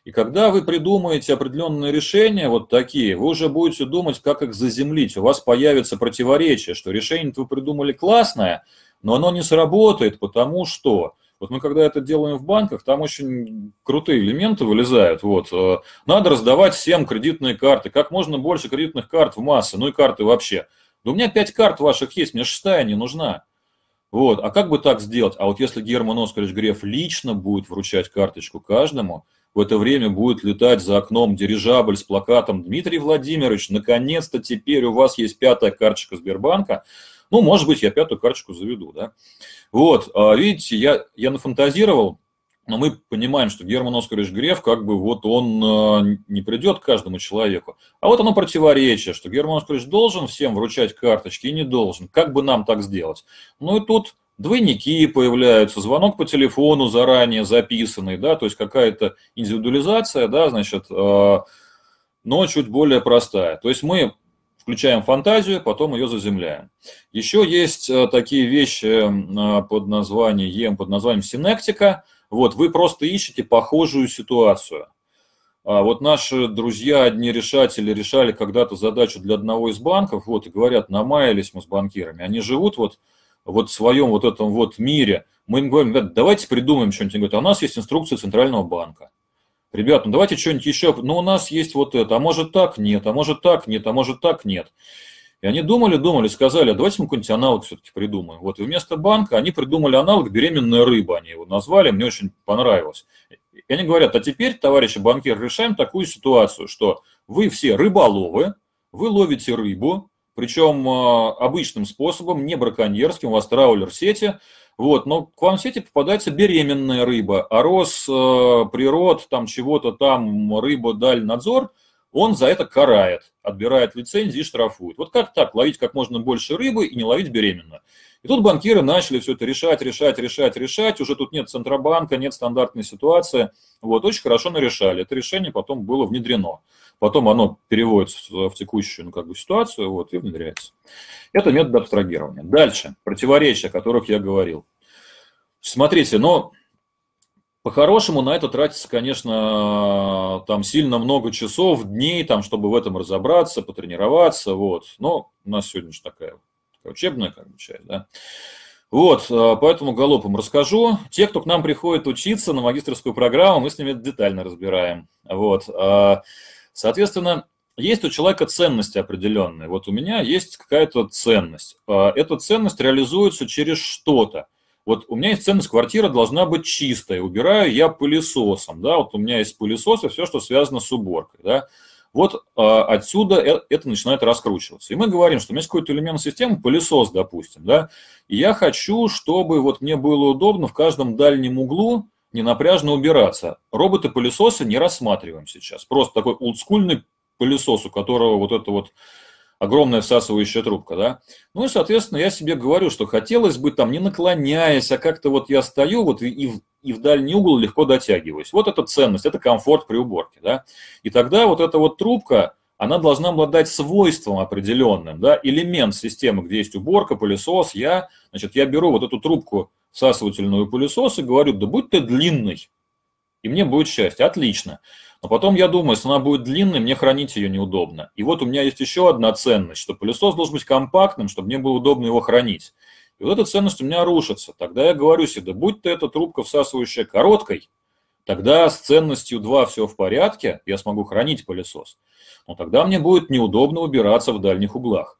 И когда вы придумаете определенные решения, вот такие, вы уже будете думать, как их заземлить. У вас появится противоречие, что решение вы придумали классное, но оно не сработает, потому что... Вот мы когда это делаем в банках, там очень крутые элементы вылезают. Вот. Э, надо раздавать всем кредитные карты. Как можно больше кредитных карт в массы, ну и карты вообще – да у меня пять карт ваших есть, мне шестая не нужна. Вот, а как бы так сделать? А вот если Герман Оскарович Греф лично будет вручать карточку каждому, в это время будет летать за окном дирижабль с плакатом «Дмитрий Владимирович, наконец-то теперь у вас есть пятая карточка Сбербанка». Ну, может быть, я пятую карточку заведу, да. Вот, а, видите, я, я нафантазировал, но мы понимаем, что Герман Оскарович Греф, как бы вот он э, не придет к каждому человеку. А вот оно противоречие, что Герман Оскарович должен всем вручать карточки и не должен. Как бы нам так сделать? Ну и тут двойники появляются, звонок по телефону заранее записанный, да, то есть какая-то индивидуализация, да, значит, э, но чуть более простая. То есть мы включаем фантазию, потом ее заземляем. Еще есть э, такие вещи под названием, под названием синектика – вот, вы просто ищете похожую ситуацию. А вот наши друзья, одни решатели, решали когда-то задачу для одного из банков, вот, и говорят, намаялись мы с банкирами. Они живут вот, вот в своем вот этом вот мире. Мы им говорим, ребят, давайте придумаем что-нибудь. Они говорят, а у нас есть инструкция Центрального банка. Ребят, ну давайте что-нибудь еще. Ну, у нас есть вот это, а может так нет, а может так нет, а может так нет. И они думали, думали, сказали, а давайте мы какой-нибудь аналог все-таки придумаем. Вот и вместо банка они придумали аналог «беременная рыба», они его назвали, мне очень понравилось. И они говорят, а теперь, товарищи банкиры, решаем такую ситуацию, что вы все рыболовы, вы ловите рыбу, причем а, обычным способом, не браконьерским, у вас траулер сети, вот, но к вам в сети попадается беременная рыба, а Рос, э, Природ, там чего-то там, рыба, даль, надзор – он за это карает, отбирает лицензии и штрафует. Вот как так? Ловить как можно больше рыбы и не ловить беременно. И тут банкиры начали все это решать, решать, решать, решать. Уже тут нет Центробанка, нет стандартной ситуации. Вот, очень хорошо нарешали. Это решение потом было внедрено. Потом оно переводится в текущую ну, как бы, ситуацию вот, и внедряется. Это метод абстрагирования. Дальше. Противоречия, о которых я говорил. Смотрите, но ну, по-хорошему на это тратится, конечно, там сильно много часов, дней, там, чтобы в этом разобраться, потренироваться, вот. Но у нас сегодня же такая, такая учебная как бы, часть, да. Вот, э, поэтому галопом расскажу. Те, кто к нам приходит учиться на магистрскую программу, мы с ними детально разбираем. Вот. Э, соответственно, есть у человека ценности определенные. Вот у меня есть какая-то ценность. Э, эта ценность реализуется через что-то. Вот у меня есть ценность, квартира должна быть чистая, убираю я пылесосом, да, вот у меня есть пылесос и все, что связано с уборкой, да. Вот а, э, отсюда это начинает раскручиваться. И мы говорим, что у меня есть какой-то элемент системы, пылесос, допустим, да, и я хочу, чтобы вот мне было удобно в каждом дальнем углу ненапряжно убираться. Роботы-пылесосы не рассматриваем сейчас. Просто такой олдскульный пылесос, у которого вот это вот огромная всасывающая трубка, да. Ну и, соответственно, я себе говорю, что хотелось бы там, не наклоняясь, а как-то вот я стою вот и, и, в, и в дальний угол легко дотягиваюсь. Вот это ценность, это комфорт при уборке, да. И тогда вот эта вот трубка, она должна обладать свойством определенным, да, элемент системы, где есть уборка, пылесос, я, значит, я беру вот эту трубку всасывательную пылесос и говорю, да будь ты длинный, и мне будет счастье. Отлично. Но а потом я думаю, если она будет длинной, мне хранить ее неудобно. И вот у меня есть еще одна ценность, что пылесос должен быть компактным, чтобы мне было удобно его хранить. И вот эта ценность у меня рушится. Тогда я говорю себе, да будь то эта трубка всасывающая короткой, тогда с ценностью 2 все в порядке, я смогу хранить пылесос. Но тогда мне будет неудобно убираться в дальних углах.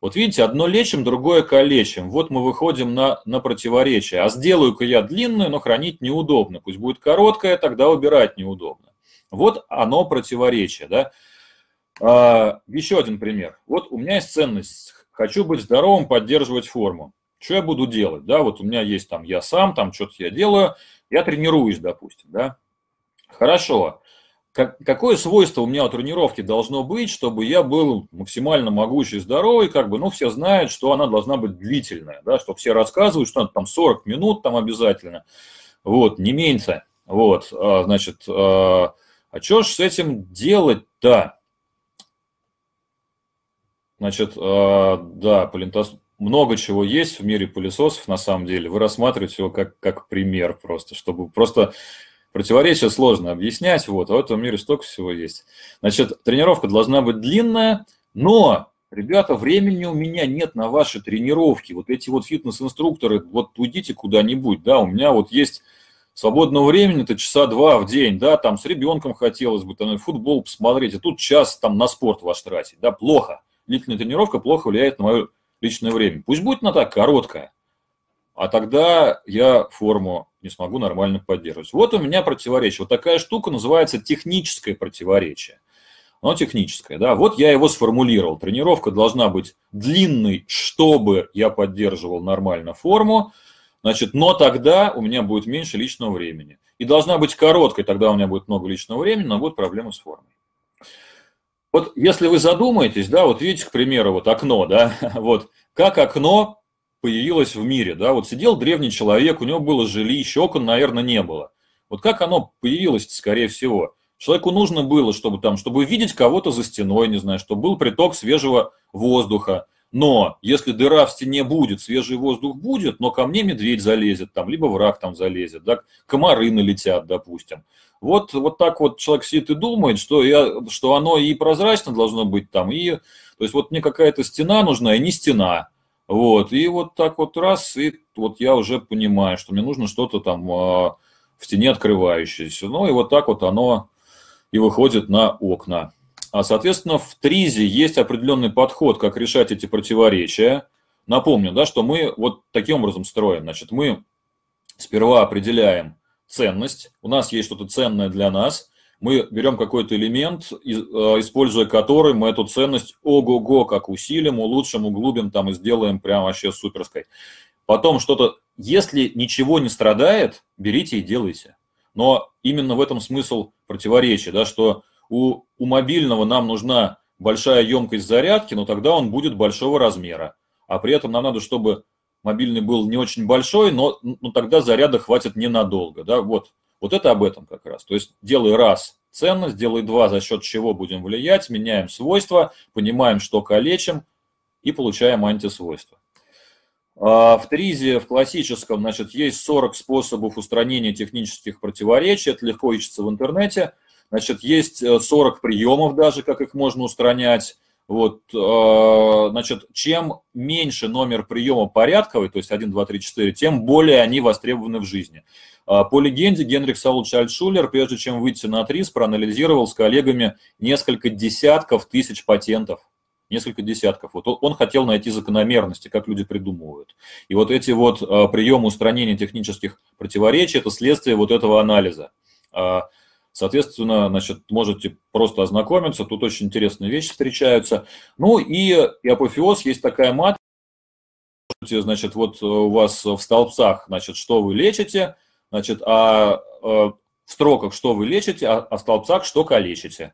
Вот видите, одно лечим, другое калечим. Вот мы выходим на, на противоречие. А сделаю-ка я длинную, но хранить неудобно. Пусть будет короткая, тогда убирать неудобно. Вот оно противоречие. Да? А, еще один пример. Вот у меня есть ценность. Хочу быть здоровым, поддерживать форму. Что я буду делать? Да, вот у меня есть там я сам, там что-то я делаю, я тренируюсь, допустим, да. Хорошо. Как, какое свойство у меня у тренировки должно быть, чтобы я был максимально могучий, здоровый, как бы, ну, все знают, что она должна быть длительная, да, что все рассказывают, что там 40 минут там обязательно, вот, не меньше, вот, а, значит, а, а что ж с этим делать-то? Значит, э, да, палентос... много чего есть в мире пылесосов на самом деле. Вы рассматриваете его как, как пример просто, чтобы просто противоречие сложно объяснять. Вот, а в этом мире столько всего есть. Значит, тренировка должна быть длинная, но Ребята, времени у меня нет на ваши тренировки. Вот эти вот фитнес-инструкторы, вот уйдите куда-нибудь, да, у меня вот есть Свободного времени это часа два в день, да, там с ребенком хотелось бы, там, футбол посмотреть, а тут час там на спорт ваш тратить, да, плохо. Длительная тренировка плохо влияет на мое личное время. Пусть будет она так короткая, а тогда я форму не смогу нормально поддерживать. Вот у меня противоречие. Вот такая штука называется техническое противоречие. Оно техническое, да. Вот я его сформулировал. Тренировка должна быть длинной, чтобы я поддерживал нормально форму. Значит, но тогда у меня будет меньше личного времени. И должна быть короткой, тогда у меня будет много личного времени, но будут проблемы с формой. Вот если вы задумаетесь, да, вот видите, к примеру, вот окно, да, вот как окно появилось в мире, да, вот сидел древний человек, у него было жилище, окон, наверное, не было. Вот как оно появилось, скорее всего? Человеку нужно было, чтобы там, чтобы видеть кого-то за стеной, не знаю, чтобы был приток свежего воздуха, но если дыра в стене будет, свежий воздух будет, но ко мне медведь залезет там, либо враг там залезет, да, комары налетят, допустим. Вот, вот так вот человек сидит и думает, что, я, что оно и прозрачно должно быть там, и, то есть вот мне какая-то стена нужна, и не стена, вот, и вот так вот раз, и вот я уже понимаю, что мне нужно что-то там а, в стене открывающееся. Ну и вот так вот оно и выходит на окна. А, соответственно, в ТРИЗе есть определенный подход, как решать эти противоречия. Напомню, да, что мы вот таким образом строим. Значит, мы сперва определяем ценность. У нас есть что-то ценное для нас. Мы берем какой-то элемент, а, используя который мы эту ценность ого-го как усилим, улучшим, углубим там и сделаем прям вообще суперской. Потом что-то, если ничего не страдает, берите и делайте. Но именно в этом смысл противоречия, да, что у, у мобильного нам нужна большая емкость зарядки, но тогда он будет большого размера. А при этом нам надо, чтобы мобильный был не очень большой, но, но тогда заряда хватит ненадолго. Да? Вот, вот это об этом как раз. То есть делай раз ценность, делай два, за счет чего будем влиять, меняем свойства, понимаем, что калечим и получаем антисвойства. А, в Тризе, в классическом, значит, есть 40 способов устранения технических противоречий, это легко ищется в интернете. Значит, есть 40 э, приемов даже, как их можно устранять. Вот, э, значит, чем меньше номер приема порядковый, то есть 1, 2, 3, 4, тем более они востребованы в жизни. А по легенде, Генрих Саулович Альтшулер, прежде чем выйти на ТРИС, проанализировал с коллегами несколько десятков тысяч патентов. Несколько десятков. Вот он хотел найти закономерности, как люди придумывают. И вот эти вот э, приемы устранения технических противоречий – это следствие вот этого анализа а Соответственно, значит, можете просто ознакомиться, тут очень интересные вещи встречаются. Ну и, и апофеоз, есть такая матрица, значит, вот э, у вас в столбцах, значит, что вы лечите, значит, а, э, в строках, что вы лечите, а, а в столбцах, что калечите.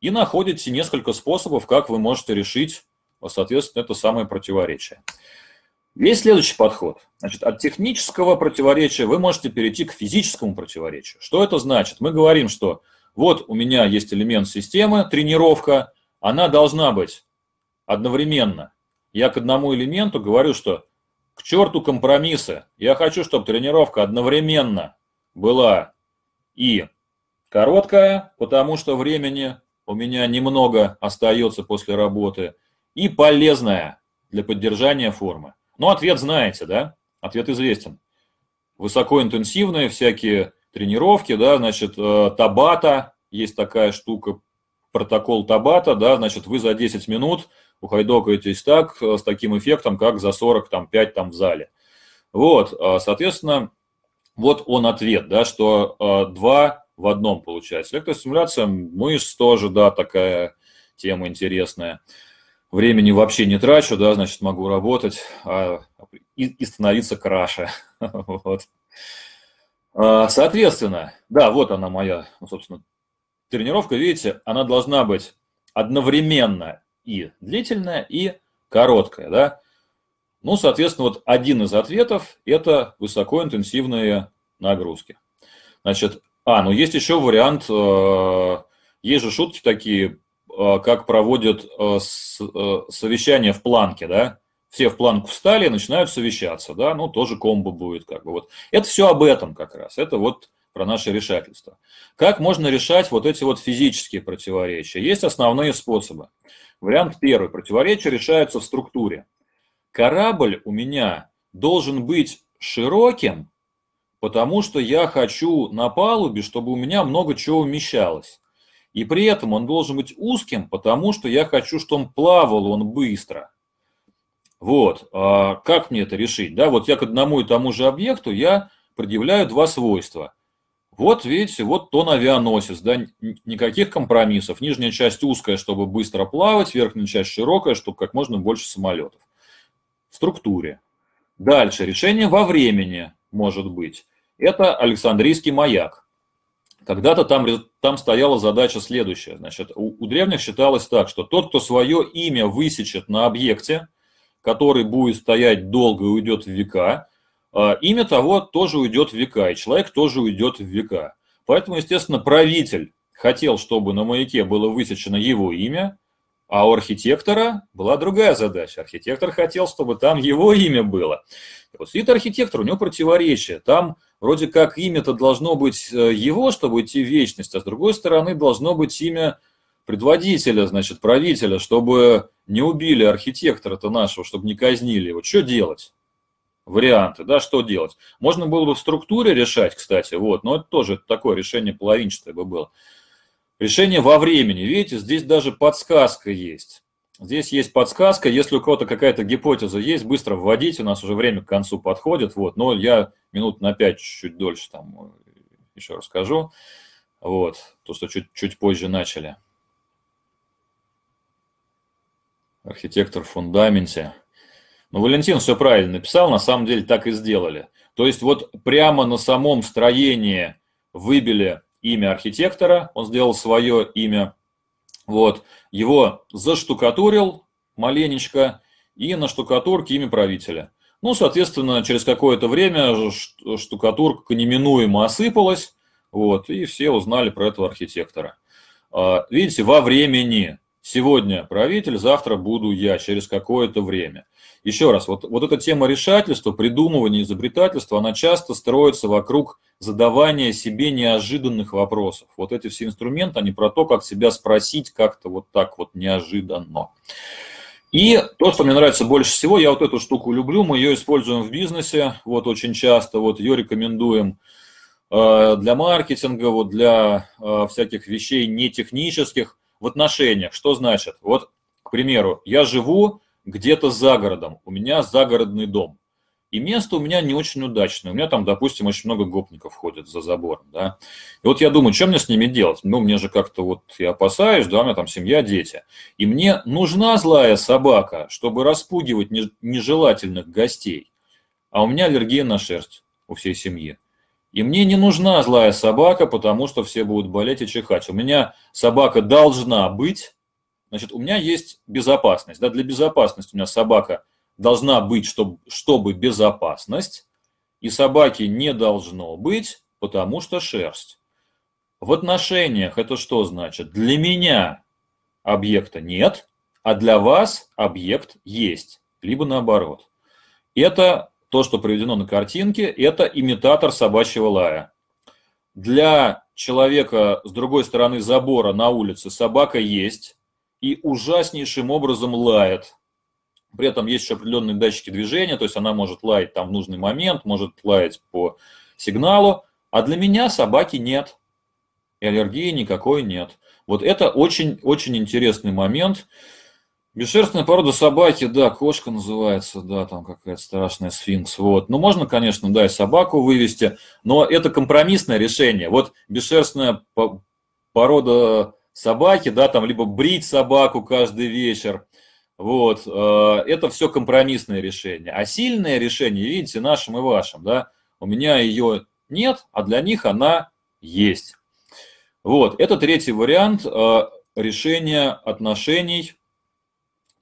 И находите несколько способов, как вы можете решить, соответственно, это самое противоречие. Есть следующий подход. Значит, от технического противоречия вы можете перейти к физическому противоречию. Что это значит? Мы говорим, что вот у меня есть элемент системы, тренировка, она должна быть одновременно. Я к одному элементу говорю, что к черту компромиссы. Я хочу, чтобы тренировка одновременно была и короткая, потому что времени у меня немного остается после работы, и полезная для поддержания формы. Но ну, ответ знаете, да? Ответ известен. Высокоинтенсивные всякие тренировки, да, значит, э, табата, есть такая штука, протокол табата, да, значит, вы за 10 минут ухайдокаетесь так, э, с таким эффектом, как за 40, там, 5 там в зале. Вот, э, соответственно, вот он ответ, да, что два в одном получается. Электростимуляция мышц тоже, да, такая тема интересная времени вообще не трачу, да, значит, могу работать а, и, и становиться краше. вот. а, соответственно, да, вот она моя, ну, собственно, тренировка, видите, она должна быть одновременно и длительная, и короткая, да. Ну, соответственно, вот один из ответов – это высокоинтенсивные нагрузки. Значит, а, ну есть еще вариант, э, есть же шутки такие Э, как проводят э, э, совещание в планке, да, все в планку встали и начинают совещаться, да, ну, тоже комбо будет, как бы, вот. Это все об этом как раз, это вот про наше решательство. Как можно решать вот эти вот физические противоречия? Есть основные способы. Вариант первый. Противоречия решаются в структуре. Корабль у меня должен быть широким, потому что я хочу на палубе, чтобы у меня много чего умещалось. И при этом он должен быть узким, потому что я хочу, чтобы он плавал, он быстро. Вот, а как мне это решить? Да, вот я к одному и тому же объекту я предъявляю два свойства. Вот видите, вот тон авианосец, да, никаких компромиссов. Нижняя часть узкая, чтобы быстро плавать, верхняя часть широкая, чтобы как можно больше самолетов. В структуре. Дальше, решение во времени может быть. Это Александрийский маяк. Когда-то там, там стояла задача следующая. Значит, у, у древних считалось так, что тот, кто свое имя высечет на объекте, который будет стоять долго и уйдет в века, а, имя того тоже уйдет в века, и человек тоже уйдет в века. Поэтому, естественно, правитель хотел, чтобы на маяке было высечено его имя, а у архитектора была другая задача. Архитектор хотел, чтобы там его имя было. Вот сидит архитектор, у него противоречие. Там вроде как имя-то должно быть э, его, чтобы идти в вечность, а с другой стороны должно быть имя предводителя, значит, правителя, чтобы не убили архитектора-то нашего, чтобы не казнили его. Что делать? Варианты, да, что делать? Можно было бы в структуре решать, кстати, вот, но это тоже такое решение половинчатое бы было. Решение во времени. Видите, здесь даже подсказка есть. Здесь есть подсказка, если у кого-то какая-то гипотеза есть, быстро вводить. у нас уже время к концу подходит, вот, но я минут на 5 чуть дольше там э, еще расскажу, вот, то, что чуть, чуть позже начали. Архитектор в фундаменте. Ну, Валентин все правильно написал, на самом деле так и сделали. То есть вот прямо на самом строении выбили имя архитектора, он сделал свое имя, вот, его заштукатурил маленечко и на штукатурке имя правителя. Ну, соответственно, через какое-то время штукатурка неминуемо осыпалась, вот, и все узнали про этого архитектора. А, видите, во времени. Сегодня правитель, завтра буду я, через какое-то время. Еще раз, вот, вот эта тема решательства, придумывания, изобретательства, она часто строится вокруг задавания себе неожиданных вопросов. Вот эти все инструменты, они про то, как себя спросить как-то вот так вот неожиданно. И то, что мне нравится больше всего, я вот эту штуку люблю, мы ее используем в бизнесе, вот очень часто, вот ее рекомендуем э, для маркетинга, вот для э, всяких вещей нетехнических в отношениях. Что значит? Вот, к примеру, я живу где-то за городом. У меня загородный дом. И место у меня не очень удачное. У меня там, допустим, очень много гопников ходят за забором, да. И вот я думаю, что мне с ними делать? Ну, мне же как-то вот я опасаюсь, да, у меня там семья, дети. И мне нужна злая собака, чтобы распугивать нежелательных гостей. А у меня аллергия на шерсть у всей семьи. И мне не нужна злая собака, потому что все будут болеть и чихать. У меня собака должна быть, Значит, у меня есть безопасность. Да, для безопасности у меня собака должна быть, чтобы, чтобы безопасность, и собаки не должно быть, потому что шерсть. В отношениях это что значит? Для меня объекта нет, а для вас объект есть, либо наоборот. Это то, что приведено на картинке, это имитатор собачьего лая. Для человека с другой стороны забора на улице собака есть, и ужаснейшим образом лает. При этом есть еще определенные датчики движения, то есть она может лаять там в нужный момент, может лаять по сигналу, а для меня собаки нет, и аллергии никакой нет. Вот это очень-очень интересный момент. Бесшерстная порода собаки, да, кошка называется, да, там какая-то страшная сфинкс, вот. Ну, можно, конечно, да, и собаку вывести, но это компромиссное решение. Вот бесшерстная порода собаки, да, там либо брить собаку каждый вечер. Вот, э, это все компромиссное решение. А сильное решение, видите, нашим и вашим, да, у меня ее нет, а для них она есть. Вот, это третий вариант э, решения отношений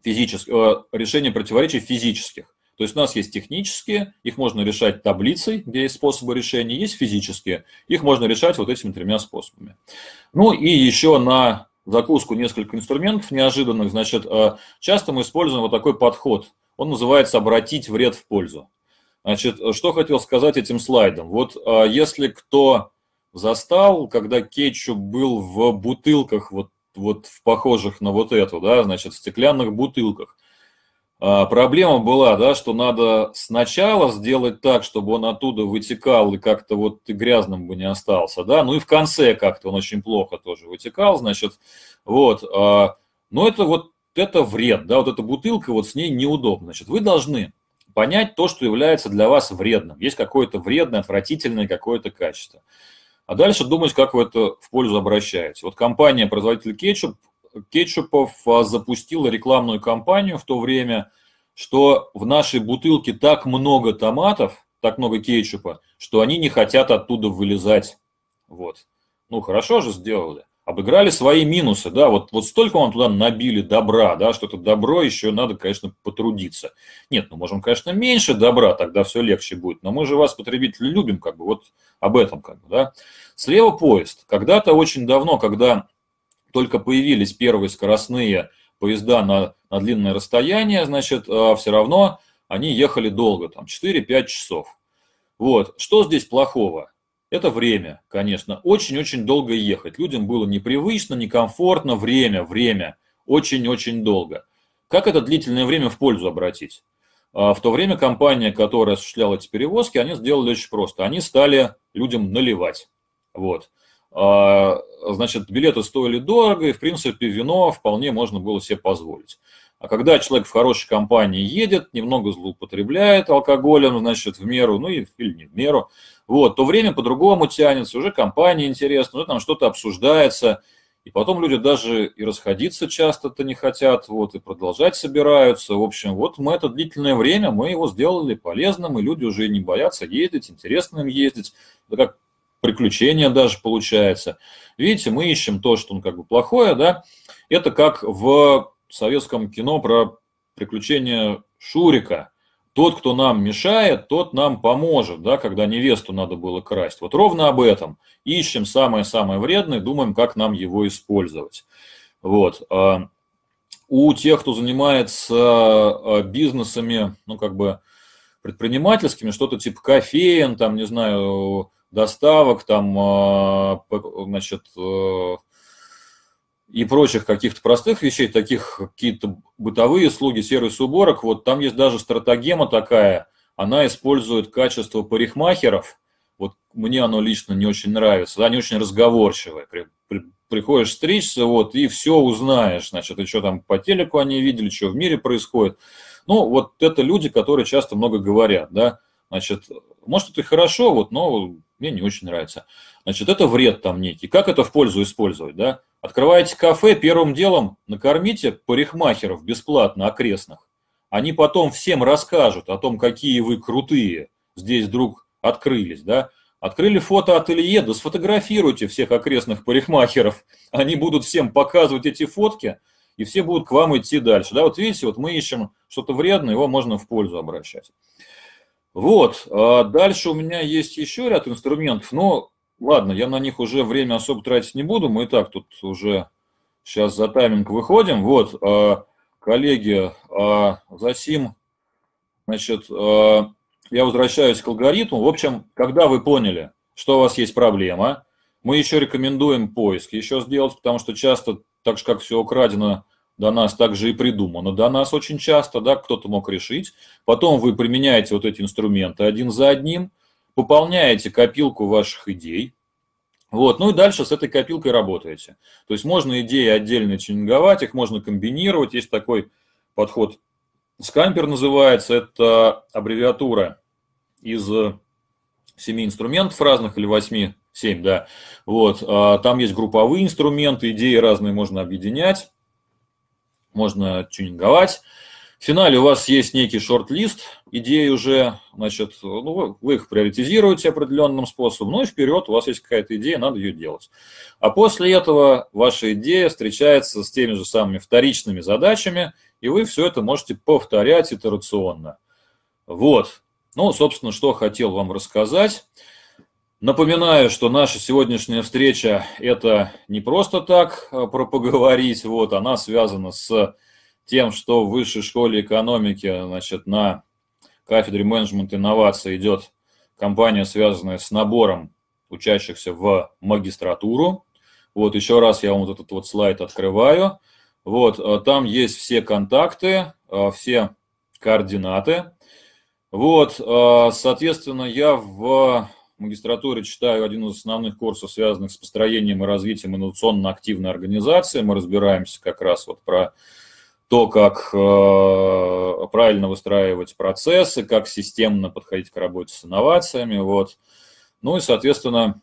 физических, э, решения противоречий физических. То есть у нас есть технические, их можно решать таблицей, где есть способы решения, есть физические, их можно решать вот этими тремя способами. Ну и еще на закуску несколько инструментов неожиданных. Значит, э, часто мы используем вот такой подход. Он называется «обратить вред в пользу». Значит, э, что хотел сказать этим слайдом. Вот э, если кто застал, когда кетчуп был в бутылках, вот, вот в похожих на вот эту, да, значит, в стеклянных бутылках – а, проблема была, да, что надо сначала сделать так, чтобы он оттуда вытекал и как-то вот грязным бы не остался, да, ну и в конце как-то он очень плохо тоже вытекал, значит, вот, а, но это вот это вред, да, вот эта бутылка, вот с ней неудобно, значит, вы должны понять то, что является для вас вредным, есть какое-то вредное, отвратительное какое-то качество. А дальше думать, как вы это в пользу обращаете. Вот компания-производитель кетчуп Кетчупов а, запустила рекламную кампанию в то время, что в нашей бутылке так много томатов, так много кетчупа, что они не хотят оттуда вылезать. Вот. Ну, хорошо же сделали. Обыграли свои минусы, да, вот, вот столько вам туда набили добра, да, что это добро еще надо, конечно, потрудиться. Нет, ну, можем, конечно, меньше добра, тогда все легче будет, но мы же вас, потребители, любим, как бы, вот об этом, как бы, да. Слева поезд. Когда-то очень давно, когда только появились первые скоростные поезда на, на длинное расстояние, значит, а, все равно они ехали долго, там 4-5 часов. Вот, что здесь плохого? Это время, конечно, очень-очень долго ехать. Людям было непривычно, некомфортно, время, время, очень-очень долго. Как это длительное время в пользу обратить? А, в то время компания, которая осуществляла эти перевозки, они сделали очень просто. Они стали людям наливать. Вот. А, значит, билеты стоили дорого, и, в принципе, вино вполне можно было себе позволить. А когда человек в хорошей компании едет, немного злоупотребляет алкоголем, значит, в меру, ну и, или не в меру, вот, то время по-другому тянется, уже компания интересна, уже там что-то обсуждается, и потом люди даже и расходиться часто-то не хотят, вот, и продолжать собираются. В общем, вот мы это длительное время, мы его сделали полезным, и люди уже не боятся ездить, интересно им ездить. Это как приключение даже получается. Видите, мы ищем то, что он как бы плохое, да. Это как в советском кино про приключения Шурика. Тот, кто нам мешает, тот нам поможет, да, когда невесту надо было красть. Вот ровно об этом. Ищем самое-самое вредное, думаем, как нам его использовать. Вот. А, у тех, кто занимается а, бизнесами, ну, как бы предпринимательскими, что-то типа кофеин, там, не знаю, доставок, там, а, значит, э, и прочих каких-то простых вещей, таких какие-то бытовые услуги, сервис уборок, вот там есть даже стратагема такая, она использует качество парикмахеров, вот мне оно лично не очень нравится, они очень разговорчивые, при, при, приходишь стричься, вот, и все узнаешь, значит, и что там по телеку они видели, что в мире происходит. Ну, вот это люди, которые часто много говорят, да, значит, может, это и хорошо, вот, но мне не очень нравится. Значит, это вред там некий. Как это в пользу использовать, да? Открываете кафе, первым делом накормите парикмахеров бесплатно окрестных. Они потом всем расскажут о том, какие вы крутые здесь вдруг открылись, да? Открыли фотоателье, да сфотографируйте всех окрестных парикмахеров. Они будут всем показывать эти фотки, и все будут к вам идти дальше. Да, вот видите, вот мы ищем что-то вредное, его можно в пользу обращать. Вот, а дальше у меня есть еще ряд инструментов, но ладно, я на них уже время особо тратить не буду, мы и так тут уже сейчас за тайминг выходим. Вот, а, коллеги, а, затем, значит, а, я возвращаюсь к алгоритму. В общем, когда вы поняли, что у вас есть проблема, мы еще рекомендуем поиск еще сделать, потому что часто, так же как все украдено, до нас также и придумано до нас очень часто, да, кто-то мог решить. Потом вы применяете вот эти инструменты один за одним, пополняете копилку ваших идей, вот, ну и дальше с этой копилкой работаете. То есть можно идеи отдельно ченинговать, их можно комбинировать. Есть такой подход, скампер называется, это аббревиатура из семи инструментов разных или восьми, семь, да. Вот, а там есть групповые инструменты, идеи разные можно объединять можно тюнинговать. В финале у вас есть некий шорт-лист идей уже, значит, ну, вы их приоритизируете определенным способом, ну и вперед у вас есть какая-то идея, надо ее делать. А после этого ваша идея встречается с теми же самыми вторичными задачами, и вы все это можете повторять итерационно. Вот. Ну, собственно, что хотел вам рассказать. Напоминаю, что наша сегодняшняя встреча – это не просто так а, про поговорить, вот, она связана с тем, что в Высшей школе экономики, значит, на кафедре менеджмента инноваций идет компания, связанная с набором учащихся в магистратуру. Вот еще раз я вам вот этот вот слайд открываю. Вот, а, там есть все контакты, а, все координаты. Вот, соответственно, я в в магистратуре читаю один из основных курсов, связанных с построением и развитием инновационно-активной организации. Мы разбираемся как раз вот про то, как э, правильно выстраивать процессы, как системно подходить к работе с инновациями. Вот. Ну и, соответственно,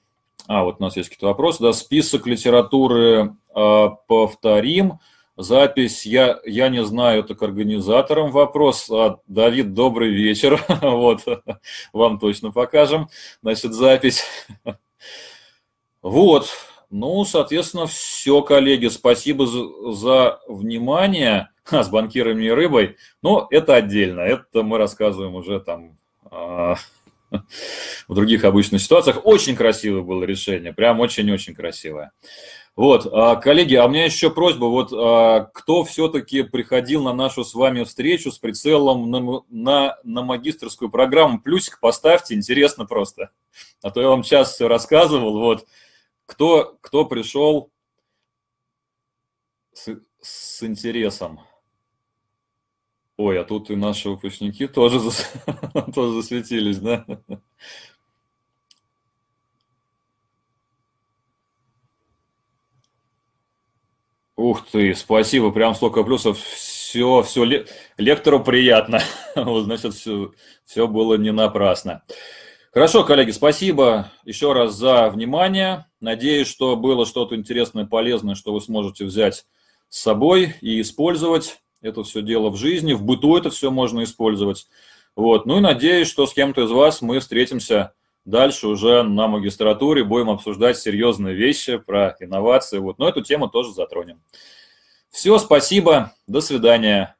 а, вот у нас есть какие-то вопросы. Да, список литературы э, повторим. Повторим запись. Я, я не знаю, это к организаторам вопрос. А, Давид, добрый вечер. Вот, вам точно покажем, значит, запись. Вот, ну, соответственно, все, коллеги. Спасибо за, за внимание. А, с банкирами и рыбой. Но это отдельно. Это мы рассказываем уже там э, в других обычных ситуациях. Очень красивое было решение. Прям очень-очень красивое. Вот, а, коллеги, а у меня еще просьба, вот а, кто все-таки приходил на нашу с вами встречу с прицелом на, на, на магистрскую программу, плюсик поставьте, интересно просто, а то я вам сейчас все рассказывал, вот, кто, кто пришел с, с интересом. Ой, а тут и наши выпускники тоже, тоже засветились, да? Ух ты, спасибо, прям столько плюсов. Все, все, лектору приятно. вот, значит, все, все было не напрасно. Хорошо, коллеги, спасибо еще раз за внимание. Надеюсь, что было что-то интересное, полезное, что вы сможете взять с собой и использовать. Это все дело в жизни, в быту это все можно использовать. Вот. Ну и надеюсь, что с кем-то из вас мы встретимся дальше уже на магистратуре будем обсуждать серьезные вещи про инновации. Вот. Но эту тему тоже затронем. Все, спасибо, до свидания.